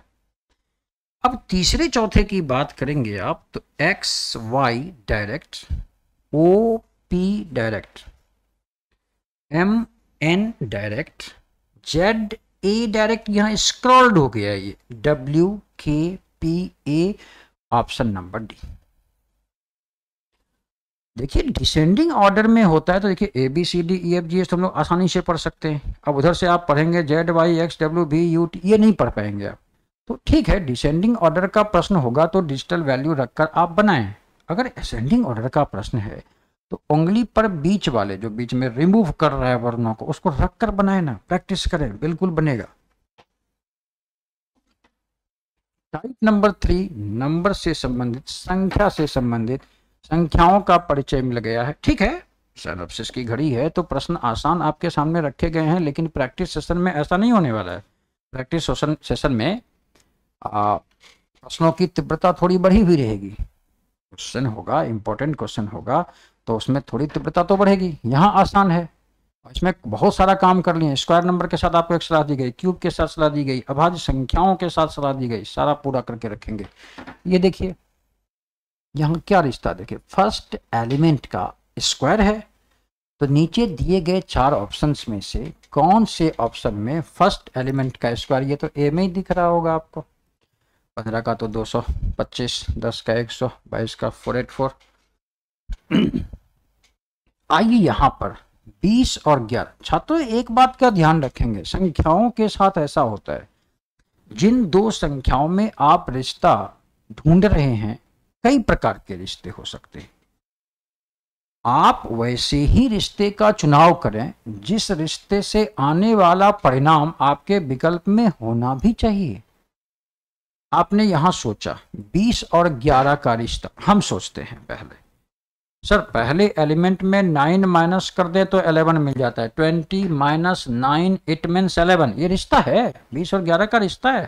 अब तीसरे चौथे की बात करेंगे आप तो X Y direct O P direct M N direct Z A direct यहां स्क्रॉल्ड हो गया ये W K P A option number D देखिए डिसेंडिंग ऑर्डर में होता है तो देखिए A B C D E F G S तो हम लोग आसानी से पढ़ सकते हैं अब उधर से आप पढ़ेंगे Z Y X W B U T ये नहीं पढ़ पाएंगे आप तो ठीक है डिसेंडिंग ऑर्डर का प्रश्न होगा तो डिजिटल वैल्यू रखकर आप बनाएं अगर असेंडिंग ऑर्डर का प्रश्न है तो उंगली पर बीच वाले जो बीच में रिमूव कर रहा है वर्णों को उसको रख कर बनाए ना प्रैक्टिस करें बिल्कुल बनेगा टाइप नंबर थ्री नंबर से संबंधित संख्या से संबंधित संख्याओं का परिचय मिल गया है ठीक है सैनोप्सिस की घड़ी है तो प्रश्न आसान आपके सामने रखे गए हैं लेकिन प्रैक्टिस सेशन में ऐसा नहीं होने वाला है प्रैक्टिस सेशन में प्रश्नों की तीव्रता थोड़ी बढ़ी हुई रहेगी क्वेश्चन होगा इंपॉर्टेंट क्वेश्चन होगा तो उसमें थोड़ी तीव्रता तो बढ़ेगी यहाँ आसान है इसमें बहुत सारा काम कर लिए स्क्वायर नंबर के साथ आपको एक सलाह दी गई क्यूब के साथ सलाह दी गई अभाज्य संख्याओं के साथ सलाह दी गई सारा पूरा करके रखेंगे ये देखिए यहाँ क्या रिश्ता देखे फर्स्ट एलिमेंट का स्क्वायर है तो नीचे दिए गए चार ऑप्शंस में से कौन से ऑप्शन में फर्स्ट एलिमेंट का स्क्वायर ये तो ए में ही दिख रहा होगा आपको पंद्रह का तो दो सौ पच्चीस दस का एक सौ बाईस का फोर एट फोर आइए यहाँ पर बीस और ग्यारह छात्रों एक बात का ध्यान रखेंगे संख्याओं के साथ ऐसा होता है जिन दो संख्याओं में आप रिश्ता ढूंढ रहे हैं कई प्रकार के रिश्ते हो सकते हैं आप वैसे ही रिश्ते का चुनाव करें जिस रिश्ते से आने वाला परिणाम आपके विकल्प में होना भी चाहिए आपने यहां सोचा 20 और 11 का रिश्ता हम सोचते हैं पहले सर पहले एलिमेंट में 9 माइनस कर दे तो 11 मिल जाता है 20 minus nine it means eleven ये रिश्ता है 20 और 11 का रिश्ता है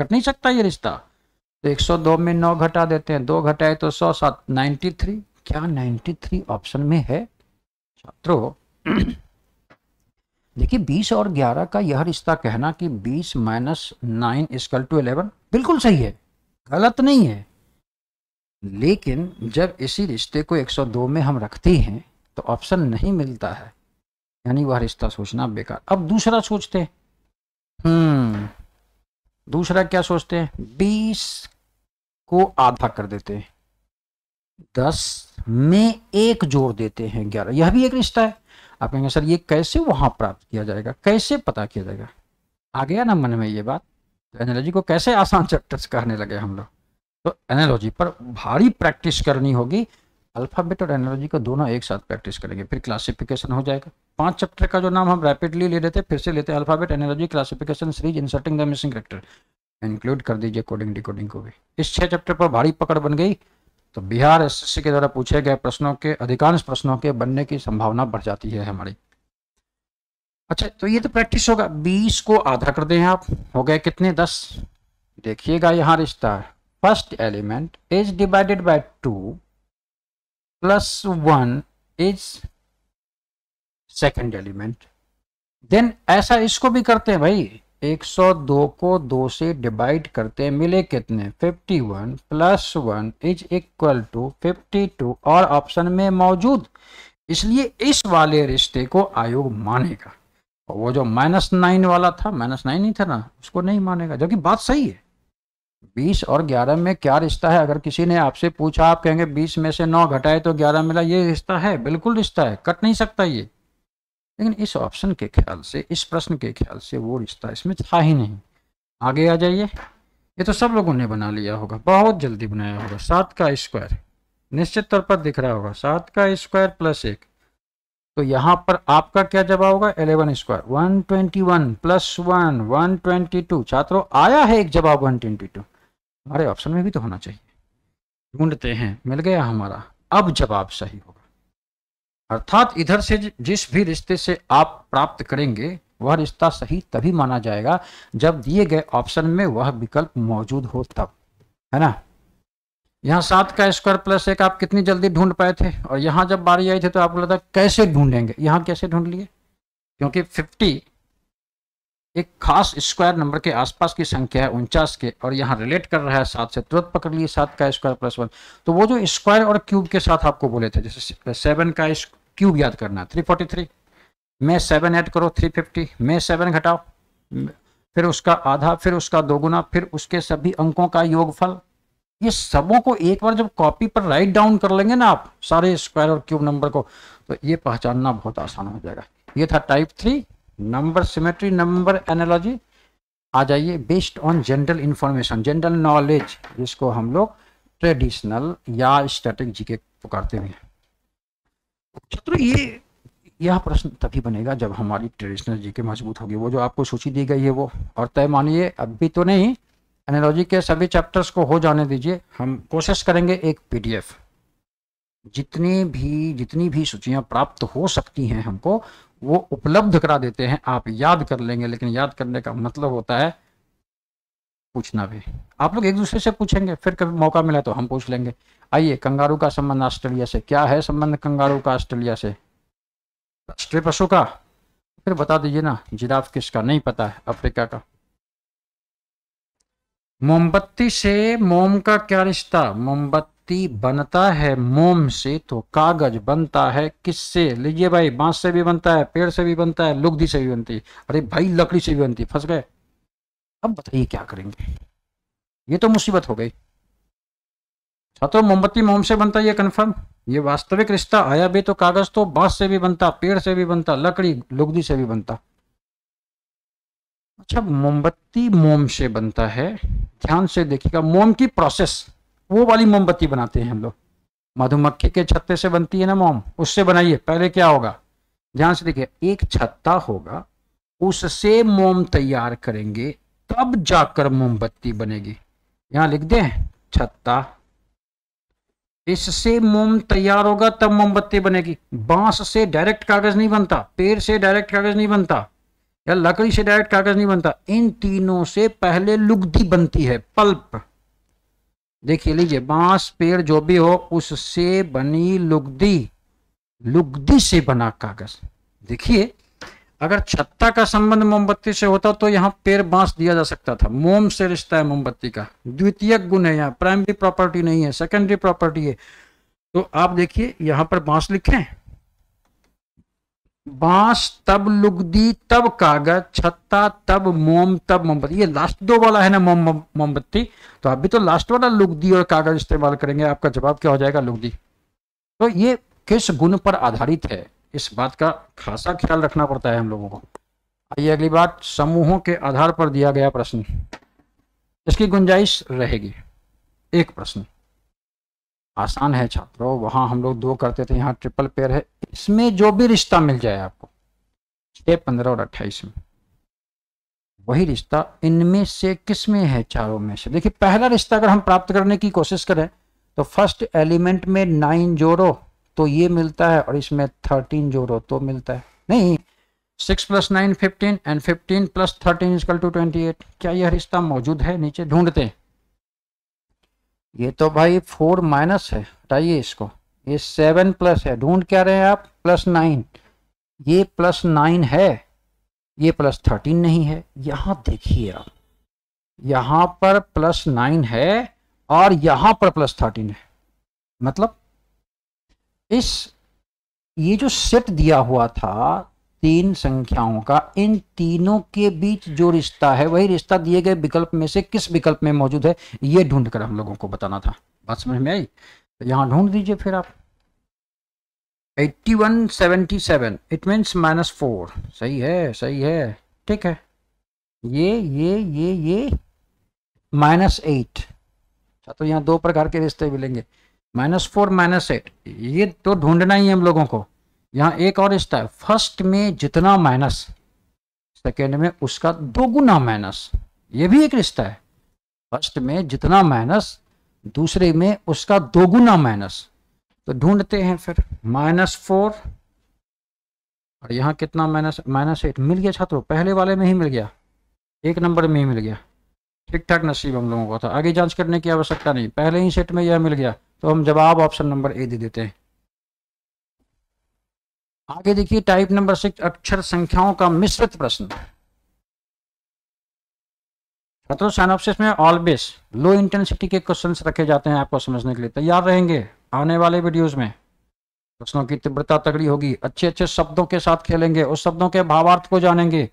कट नहीं सकता ये रिश्ता तो 102 में 9 घटा देते हैं 2 घटाए तो 100 सात 93 क्या 93 ऑप्शन में है छात्रों देखिए 20 और 11 का यह रिश्ता कहना कि 20 minus nine equal to eleven बिल्कुल सही है गलत नहीं है लेकिन जब इसी रिश्ते को 102 में हम रखते हैं तो ऑप्शन नहीं मिलता है यानी वह रिश्ता सोचना बेकार अब दूसरा सोचते हैं हम्म दूसरा क्या सोचते हैं बीस को आधा कर देते हैं दस में एक जोड़ देते हैं ग्यारह यह भी एक रिश्ता है आप कहेंगे सर ये कैसे वहां प्राप्त किया जाएगा कैसे पता किया जाएगा आ गया ना मन में ये बात तो एनालॉजी को कैसे आसान चैप्टर्स कहने लगे हम लोग तो एनालॉजी पर भारी प्रैक्टिस करनी होगी अल्फ़ाबेट और एनोलॉजी को दोनों एक साथ प्रैक्टिस करेंगे फिर क्लासिफिकेशन हो जाएगा पांच चैप्टर का जो नाम हम रैपिडली ले लेते थे फिर से लेते हैं alphabet analogy classification series inserting the missing character include कर दीजिए कोडिंग डिकोडिंग को भी इस छह चैप्टर पर भारी पकड़ बन गई तो बिहार एस के द्वारा पूछे गए प्रश्नों के अधिकांश प्रश्नों के बनने की संभावना बढ़ जाती है हमारी अच्छा तो ये तो प्रैक्टिस होगा बीस को आधा कर दें आप हो गए कितने दस देखिएगा यहाँ रिश्ता first element is divided by two plus 1 is second element then ऐसा इसको भी करते हैं भाई 102 को 2 से डिवाइड करते हैं मिले कितने 51 one plus one is equal to 52 और ऑप्शन में मौजूद इसलिए इस वाले रिश्ते को आयोग मानेगा और वो जो माइनस नाइन वाला था माइनस नाइन ही था ना उसको नहीं मानेगा जबकि बात सही है बीस और ग्यारह में क्या रिश्ता है अगर किसी ने आपसे पूछा आप कहेंगे बीस में से नौ घटाए तो ग्यारह मिला ये रिश्ता है बिल्कुल रिश्ता है कट नहीं सकता ये लेकिन इस ऑप्शन के ख्याल से इस प्रश्न के ख्याल से वो रिश्ता इसमें था ही नहीं आगे आ जाइए ये तो सब लोगों ने बना लिया होगा बहुत जल्दी बनाया होगा सात का स्क्वायर निश्चित तौर पर दिख रहा होगा सात का स्क्वायर प्लस एक तो यहाँ पर आपका क्या जवाब होगा eleven square one twenty one plus one one twenty two छात्रों आया है एक जवाब वन ट्वेंटी टू हमारे ऑप्शन में भी तो होना चाहिए ढूंढते हैं मिल गया हमारा अब जवाब सही होगा अर्थात इधर से जिस भी रिश्ते से आप प्राप्त करेंगे वह रिश्ता सही तभी माना जाएगा जब दिए गए ऑप्शन में वह विकल्प मौजूद हो तब है ना यहाँ सात का स्क्वायर प्लस एक आप कितनी जल्दी ढूंढ पाए थे और यहाँ जब बारी आई थी तो आपको लगता कैसे ढूंढेंगे यहाँ कैसे ढूंढ लिए क्योंकि फिफ्टी एक खास स्क्वायर नंबर के आसपास की संख्या है उनचास के और यहाँ रिलेट कर रहा है सात से तुरंत पकड़ लिए सात का स्क्वायर प्लस वन तो वो जो स्क्वायर और क्यूब के साथ आपको बोले थे जैसे सेवन का क्यूब याद करना थ्री फोर्टी थ्री में सेवन ऐड करो थ्री फिफ्टी में सेवन घटाओ फिर उसका आधा फिर उसका दोगुना फिर उसके सभी अंकों का योगफल ये सबों को एक बार जब कॉपी पर राइट डाउन कर लेंगे ना आप सारे स्क्वायर और क्यूब नंबर को तो ये पहचानना बहुत आसान हो जाएगा ये था type three number symmetry number analogy आ जाइए based on general information general knowledge जिसको हम लोग ट्रेडिशनल या स्टैटिक जीके पुकारते हैं छात्र ये यह प्रश्न तभी बनेगा जब हमारी ट्रेडिशनल जीके मजबूत होगी वो जो आपको सूची दी गई है वो और तय मानिए अब भी तो नहीं एनालॉजी के सभी चैप्टर्स को हो जाने दीजिए हम कोशिश करेंगे एक पीडीएफ जितनी भी जितनी भी सूचियाँ प्राप्त हो सकती हैं हमको वो उपलब्ध करा देते हैं आप याद कर लेंगे लेकिन याद करने का मतलब होता है पूछना भी आप लोग एक दूसरे से पूछेंगे फिर कभी मौका मिला तो हम पूछ लेंगे आइए कंगारू का संबंध ऑस्ट्रेलिया से क्या है संबंध कंगारू का ऑस्ट्रेलिया से राष्ट्रीय पशु का फिर बता दीजिए ना जिराफ किसका नहीं पता है अफ्रीका का मोमबत्ती से मोम का क्या रिश्ता मोमबत्ती बनता है मोम से तो कागज बनता है किससे लीजिए भाई बांस से भी बनता है पेड़ से भी बनता है लुगदी से भी बनती है अरे भाई लकड़ी से भी बनती फंस गए अब बताइए क्या करेंगे ये तो मुसीबत हो गई अच्छा तो मोमबत्ती मोम से बनता ये कन्फर्म ये वास्तविक रिश्ता आया भी तो कागज तो बांस से भी बनता पेड़ से भी बनता लकड़ी लुगदी से भी बनता अच्छा मोमबत्ती मोम से बनता है ध्यान से देखिएगा मोम की प्रोसेस वो वाली मोमबत्ती बनाते हैं हम लोग मधुमक्खी के छत्ते से बनती है ना मोम उससे बनाइए पहले क्या होगा ध्यान से देखिए एक छत्ता होगा उससे मोम तैयार करेंगे तब जाकर मोमबत्ती बनेगी यहां लिख दें छत्ता इससे मोम तैयार होगा तब मोमबत्ती बनेगी बांस से डायरेक्ट कागज नहीं बनता पेड़ से डायरेक्ट कागज नहीं बनता या लकड़ी से डायरेक्ट कागज नहीं बनता इन तीनों से पहले लुगदी बनती है पल्प देखिए लीजिए बांस पेड़ जो भी हो उससे बनी लुगदी लुगदी से बना कागज देखिए अगर छत्ता का संबंध मोमबत्ती से होता तो यहाँ पेड़ बांस दिया जा सकता था मोम से रिश्ता है मोमबत्ती का द्वितीय गुण है यहाँ प्राइमरी प्रॉपर्टी नहीं है सेकेंडरी प्रॉपर्टी है तो आप देखिए यहाँ पर बांस लिखे हैं बांस तब लुगदी तब कागज छत्ता तब मोम तब मोमबत्ती ये लास्ट दो वाला है ना मोम मोमबत्ती तो आप भी तो लास्ट वाला लुगदी और कागज इस्तेमाल करेंगे आपका जवाब क्या हो जाएगा लुगदी तो ये किस गुण पर आधारित है इस बात का खासा ख्याल रखना पड़ता है हम लोगों को आइए अगली बात समूहों के आधार पर दिया गया प्रश्न इसकी गुंजाइश रहेगी एक प्रश्न आसान है छात्रों वहां हम लोग दो करते थे यहाँ ट्रिपल पेयर है इसमें जो भी रिश्ता मिल जाए आपको छह पंद्रह और अट्ठाईस में वही रिश्ता इनमें से किस में है चारों में से देखिए पहला रिश्ता अगर हम प्राप्त करने की कोशिश करें तो फर्स्ट एलिमेंट में नाइन जोड़ो तो ये मिलता है और इसमें थर्टीन जोड़ो तो मिलता है नहीं six plus nine fifteen and fifteen plus thirteen is equal to twenty eight क्या यह रिश्ता मौजूद है नीचे ढूंढते हैं ये तो भाई फोर माइनस है हटाइए इसको ये सेवन प्लस है ढूंढ क्या रहे हैं आप प्लस नाइन ये प्लस नाइन है ये प्लस थर्टीन नहीं है यहां देखिए आप यहां पर प्लस नाइन है और यहां पर प्लस थर्टीन है मतलब इस ये जो सेट दिया हुआ था तीन संख्याओं का इन तीनों के बीच जो रिश्ता है वही रिश्ता दिए गए विकल्प में से किस विकल्प में मौजूद है ये ढूंढ कर हम लोगों को बताना था बात समझ में आई तो यहां ढूंढ दीजिए फिर आप 8177 इट मीन्स माइनस फोर सही है सही है ठीक है ये ये ये ये माइनस एट अच्छा तो यहाँ दो प्रकार के रिश्ते मिलेंगे माइनस फोर माइनस एट ये तो ढूंढना ही हम लोगों को यहाँ एक और रिश्ता है फर्स्ट में जितना माइनस सेकेंड में उसका दो गुना माइनस ये भी एक रिश्ता है फर्स्ट में जितना माइनस दूसरे में उसका दो गुना माइनस तो ढूंढते हैं फिर माइनस फोर और यहाँ कितना माइनस माइनस एट मिल गया छात्रों पहले वाले में ही मिल गया एक नंबर में ही मिल गया ठीक ठाक नसीब हम लोगों को था आगे जांच करने की आवश्यकता नहीं पहले ही सेट में यह मिल गया तो हम जवाब ऑप्शन नंबर ए दे देते हैं आगे देखिए टाइप नंबर सिक्स अक्षर संख्याओं का मिश्रित प्रश्न छात्रों में ऑलवेज लो इंटेंसिटी के क्वेश्चंस रखे जाते हैं आपको समझने के लिए तैयार रहेंगे आने वाले वीडियोस में प्रश्नों की तीव्रता तगड़ी होगी अच्छे अच्छे शब्दों के साथ खेलेंगे उस शब्दों के भावार्थ को जानेंगे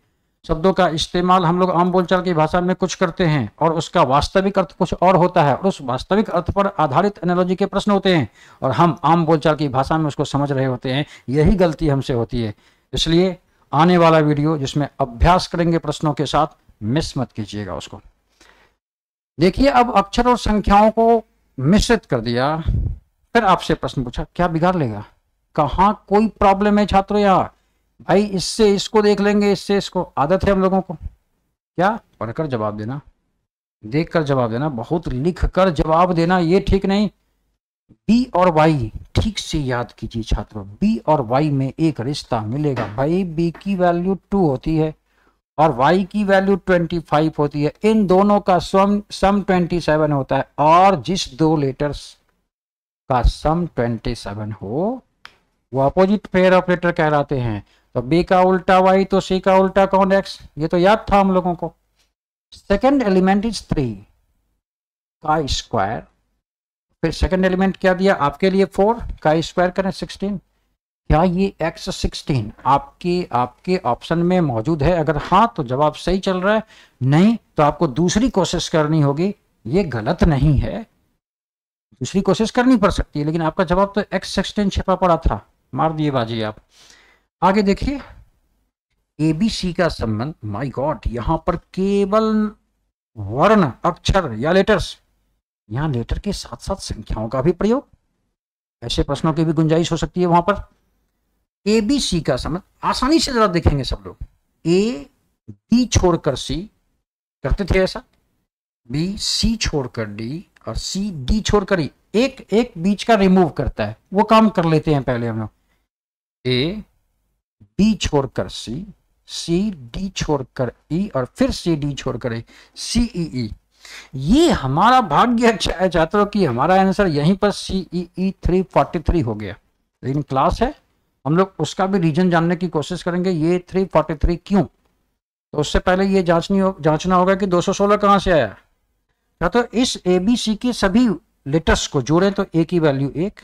शब्दों का इस्तेमाल हम लोग आम बोलचाल की भाषा में कुछ करते हैं और उसका वास्तविक अर्थ कुछ और होता है और उस वास्तविक अर्थ पर आधारित एनोलॉजी के प्रश्न होते हैं और हम आम बोलचाल की भाषा में उसको समझ रहे होते हैं यही गलती हमसे होती है इसलिए आने वाला वीडियो जिसमें अभ्यास करेंगे प्रश्नों के साथ मिस मत कीजिएगा उसको देखिए अब अक्षर और संख्याओं को मिश्रित कर दिया फिर आपसे प्रश्न पूछा क्या बिगाड़ लेगा कहा कोई प्रॉब्लम है छात्रों यहाँ भाई इससे इसको देख लेंगे इससे इसको आदत है हम लोगों को क्या पढ़कर जवाब देना देख कर जवाब देना बहुत लिख कर जवाब देना ये ठीक नहीं बी और वाई ठीक से याद कीजिए छात्रों बी और वाई में एक रिश्ता मिलेगा भाई बी की वैल्यू टू होती है और वाई की वैल्यू ट्वेंटी फाइव होती है इन दोनों का सम सम सेवन होता है और जिस दो लेटर्स का सम ट्वेंटी सेवन हो वो अपोजिट पेयर ऑपरेटर कहलाते हैं तो बी का उल्टा वाई तो सी का उल्टा कौन एक्स ये तो याद था हम लोगों को सेकेंड एलिमेंट इज थ्री का स्क्वायर फिर सेकेंड एलिमेंट क्या दिया आपके लिए फोर का स्क्वायर करें सिक्सटीन क्या ये एक्स सिक्सटीन आपके आपके ऑप्शन में मौजूद है अगर हाँ तो जवाब सही चल रहा है नहीं तो आपको दूसरी कोशिश करनी होगी ये गलत नहीं है दूसरी कोशिश करनी पड़ सकती है लेकिन आपका जवाब तो एक्स सिक्सटीन छिपा पड़ा था मार दिए बाजी आप आगे देखिए एबीसी का संबंध माय गॉड यहां पर केवल वर्ण अक्षर या लेटर्स यहां लेटर के साथ साथ संख्याओं का भी प्रयोग ऐसे प्रश्नों की भी गुंजाइश हो सकती है वहां पर ए बी सी का संबंध आसानी से जरा देखेंगे सब लोग ए बी छोड़कर सी करते थे ऐसा बी सी छोड़कर डी और सी डी छोड़कर ई e। एक एक बीच का रिमूव करता है वो काम कर लेते हैं पहले हम लोग ए डी छोड़कर सी सी डी छोड़कर ई और फिर सी डी छोड़कर ए सी ई ई ये हमारा भाग्य अच्छा है छात्रों की हमारा आंसर यहीं पर C E E three forty three हो गया लेकिन क्लास है हम लोग उसका भी रीजन जानने की कोशिश करेंगे ये थ्री फोर्टी थ्री क्यों तो उससे पहले ये जांचनी हो जांचना होगा कि सोलह कहाँ से आया या तो इस ए बी सी के सभी लेटर्स को जोड़ें तो ए की वैल्यू एक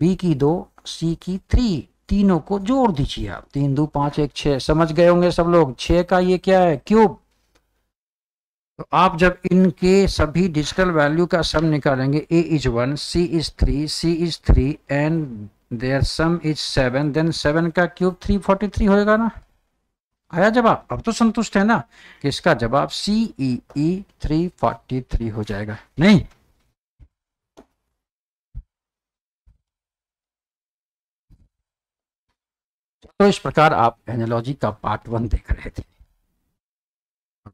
बी की दो सी की थ्री तीनों को जोड़ दीजिए आप तीन दो पांच एक छ समझ गए होंगे सब लोग छ का ये क्या है क्यूब तो आप जब इनके सभी डिजिटल वैल्यू का सम निकालेंगे A is one C is three C is three and their sum is seven then seven का क्यूब थ्री फोर्टी थ्री होगा ना आया जवाब अब तो संतुष्ट है ना कि इसका जवाब C E E three forty three हो जाएगा नहीं तो इस प्रकार आप एनालॉजी का पार्ट वन देख रहे थे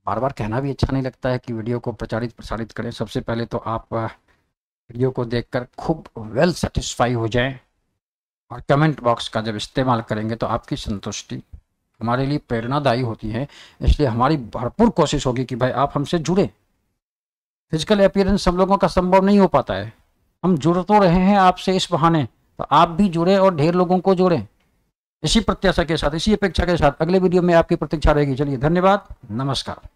बार बार कहना भी अच्छा नहीं लगता है कि वीडियो को प्रचारित प्रसारित करें सबसे पहले तो आप वीडियो को देखकर खूब वेल सेटिस्फाई हो जाएं और कमेंट बॉक्स का जब इस्तेमाल करेंगे तो आपकी संतुष्टि हमारे लिए प्रेरणादायी होती है इसलिए हमारी भरपूर कोशिश होगी कि भाई आप हमसे जुड़े फिजिकल अपियरेंस हम लोगों का संभव नहीं हो पाता है हम जुड़ तो रहे हैं आपसे इस बहाने तो आप भी जुड़े और ढेर लोगों को जोड़ें इसी प्रत्याशा के साथ इसी अपेक्षा के साथ अगले वीडियो में आपकी प्रतीक्षा रहेगी चलिए धन्यवाद नमस्कार